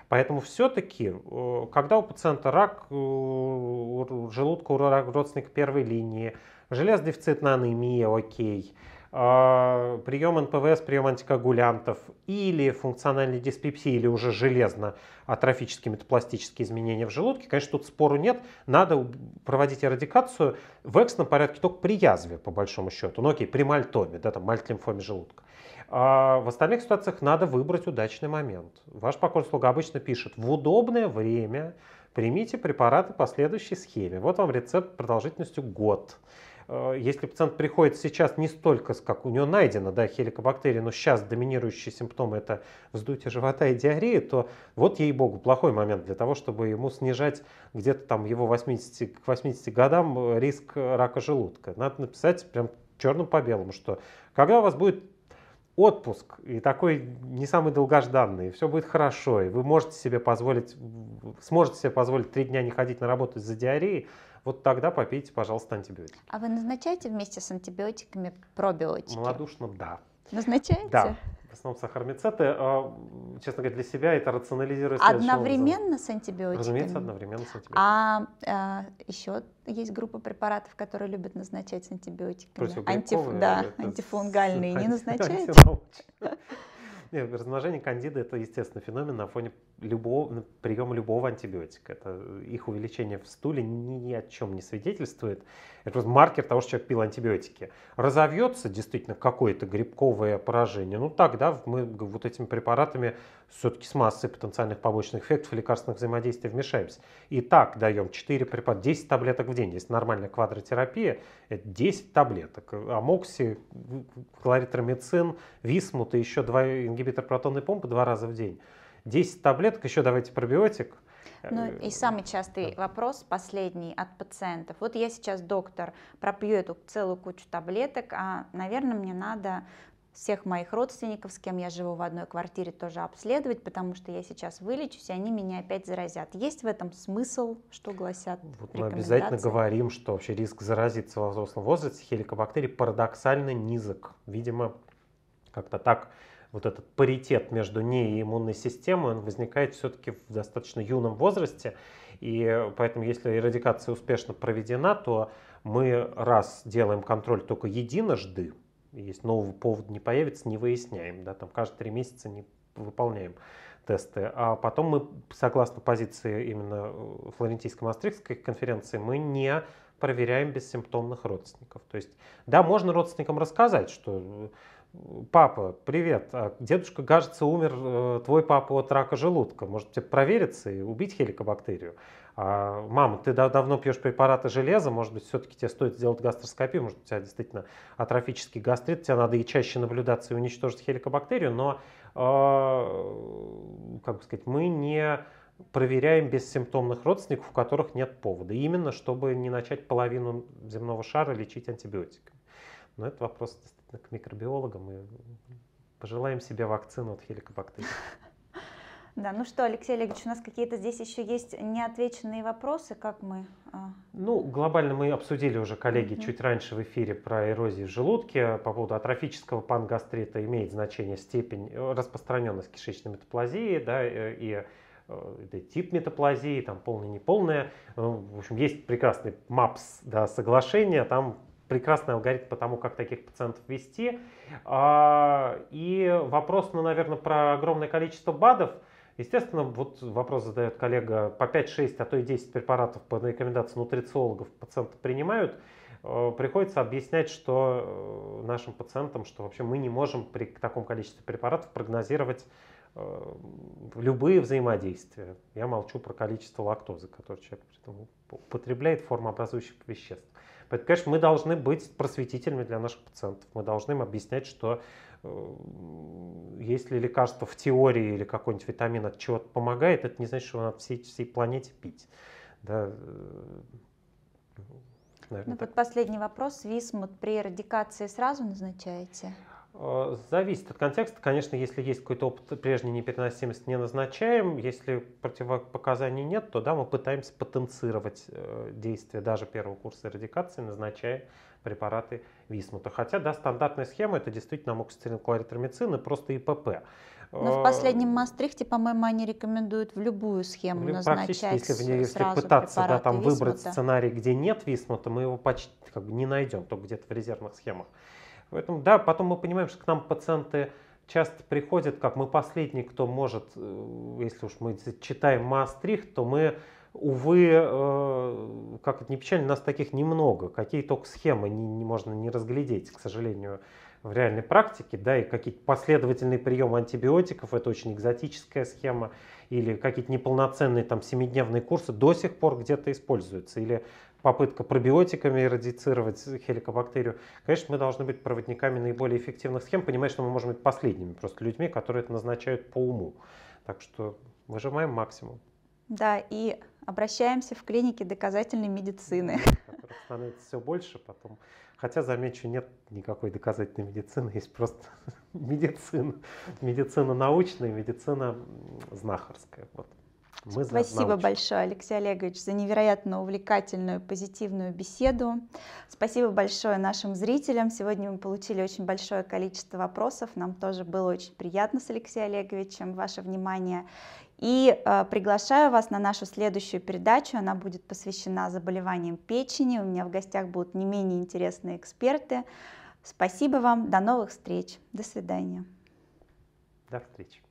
Поэтому все-таки, э, когда у пациента рак э, желудка у родственника первой линии, железодефицитная анемия, окей, а, прием НПВС, прием антикоагулянтов или функциональной диспепсии, или уже железно-атрофические метапластические изменения в желудке, конечно, тут спору нет, надо проводить эрадикацию в эксном порядке только при язве, по большому счету, ну окей, при мальтоме, да, там, мальт-лимфоме желудка. А в остальных ситуациях надо выбрать удачный момент. Ваш слуга обычно пишет «в удобное время примите препараты по следующей схеме». Вот вам рецепт продолжительностью год. Э, если пациент приходит сейчас не столько, как у него найдено, да, хеликобактерии, но сейчас доминирующие симптомы это вздутие живота и диарея, то вот ей-богу, плохой момент для того, чтобы ему снижать где-то там его 80, к 80 годам э, риск рака желудка. Надо написать прям черным по белому, что когда у вас будет отпуск, и такой не самый долгожданный, все будет хорошо, и вы можете себе позволить, сможете себе позволить три дня не ходить на работу из-за диареи, вот тогда попейте, пожалуйста, антибиотики. А вы назначаете вместе с антибиотиками пробиотики? Молодушно, да. Назначаете? Да. В основном сахармицеты, а, честно говоря, для себя это рационализирует. Одновременно образом. с антибиотиками? Разумеется, одновременно с антибиотиками. А, а еще есть группа препаратов, которые любят назначать с антибиотиками. Антиф... Да, антифунгальные. Не назначаете? <laughs> размножение кандиды – это естественный феномен на фоне любого, ну, приема любого антибиотика. Это э, их увеличение в стуле ни о чем не свидетельствует. Это просто маркер того, что человек пил антибиотики. Разовьется действительно какое-то грибковое поражение. Ну так, да, мы вот этими препаратами все-таки с массой потенциальных побочных эффектов и лекарственных взаимодействий вмешаемся. И так даем 4 препарата, 10 таблеток в день. Если нормальная квадротерапия, это 10 таблеток. Амокси, кларитромицин, висмут и еще два ингибитора протонной помпы два раза в день. 10 таблеток, еще давайте пробиотик. Ну э, и самый частый вопрос, последний от пациентов. Вот я сейчас, доктор, пропью эту целую кучу таблеток, а, наверное, мне надо всех моих родственников, с кем я живу в одной квартире, тоже обследовать, потому что я сейчас вылечусь, и они меня опять заразят. Есть в этом смысл, что гласят вот Мы обязательно говорим, что вообще риск заразиться во взрослом возрасте хеликобактерий парадоксально низок. Видимо, как-то так вот этот паритет между ней и иммунной системой, он возникает все-таки в достаточно юном возрасте. И поэтому, если эрадикация успешно проведена, то мы раз делаем контроль только единожды, есть нового повода не появится, не выясняем, да, там каждые три месяца не выполняем тесты. А потом мы, согласно позиции именно э, Флорентийско-Мастрихской конференции, мы не проверяем бессимптомных родственников. То есть, да, можно родственникам рассказать, что э, папа, привет, а, дедушка, кажется, умер э, твой папа от рака желудка. Может тебе провериться и убить хеликобактерию? А, мама, ты да, давно пьешь препараты железа, может быть, все-таки тебе стоит сделать гастроскопию, может, у тебя действительно атрофический гастрит, тебе надо и чаще наблюдаться и уничтожить хеликобактерию, но, э, как бы сказать, мы не проверяем бессимптомных родственников, у которых нет повода, именно чтобы не начать половину земного шара лечить антибиотиками. Но это вопрос к микробиологам и пожелаем себе вакцину от хеликобактерии. <laughs> Да, ну что, Алексей Олегович, у нас какие-то здесь еще есть неотвеченные вопросы, как мы? А? Ну, глобально мы обсудили уже, коллеги, mm-hmm. чуть раньше в эфире про эрозию в По поводу атрофического пангастрита имеет значение степень э, распространенность кишечной метаплазии, да, э, и э, это тип метаплазии, там полная, неполная. В общем, есть прекрасный МАПС да, соглашение, там прекрасный алгоритм по тому, как таких пациентов вести. А, и вопрос, ну, наверное, про огромное количество БАДов. Естественно, вот вопрос задает коллега, по 5-6, а то и 10 препаратов по рекомендации нутрициологов пациенты принимают. Э, приходится объяснять что э, нашим пациентам, что вообще мы не можем при таком количестве препаратов прогнозировать э, любые взаимодействия. Я молчу про количество лактозы, которое человек употребляет, формообразующих веществ. Поэтому, конечно, мы должны быть просветителями для наших пациентов. Мы должны им объяснять, что э, если лекарство в теории или какой-нибудь витамин от чего-то помогает, это не значит, что надо всей, всей планете пить. Да. Э, Наверное, ну, так. вот последний вопрос. Висмут при эрадикации сразу назначаете? Э, зависит от контекста. Конечно, если есть какой-то опыт прежней непереносимости, не назначаем. Если противопоказаний нет, то да, мы пытаемся потенцировать э, действие даже первого курса радикации, назначая препараты висмута. Хотя, да, стандартная схема это действительно амоксицилин, кларитромицин и просто ИПП. Но в э, последнем Мастрихте, по-моему, они рекомендуют в любую схему назначать если, в если пытаться да, там висмута. сценарий, где нет висмута, мы его почти как бы не найдем, только где-то в резервных схемах. Поэтому, да, потом мы понимаем, что к нам пациенты часто приходят, как мы последний, кто может, э, если уж мы читаем Маастрихт, то мы, увы, э, как это не печально, нас таких немного. Какие только схемы не, не можно не разглядеть, к сожалению, в реальной практике, да, и какие-то последовательные приемы антибиотиков, это очень экзотическая схема, или какие-то неполноценные там семидневные курсы до сих пор где-то используются, или попытка пробиотиками эродицировать хеликобактерию, конечно, мы должны быть проводниками наиболее эффективных схем, понимая, что мы можем быть последними просто людьми, которые это назначают по уму. Так что выжимаем максимум. Да, и обращаемся в клиники доказательной медицины. Которых становится все больше потом. Хотя, замечу, нет никакой доказательной медицины, есть просто <laughs> медицина. Медицина научная, медицина знахарская. Вот. Мы Спасибо большое, Алексей Олегович, за невероятно увлекательную, позитивную беседу. Спасибо большое нашим зрителям. Сегодня мы получили очень большое количество вопросов. Нам тоже было очень приятно с Алексеем Олеговичем. Ваше внимание. И э, приглашаю вас на нашу следующую передачу. Она будет посвящена заболеваниям печени. У меня в гостях будут не менее интересные эксперты. Спасибо вам. До новых встреч. До свидания. До встречи.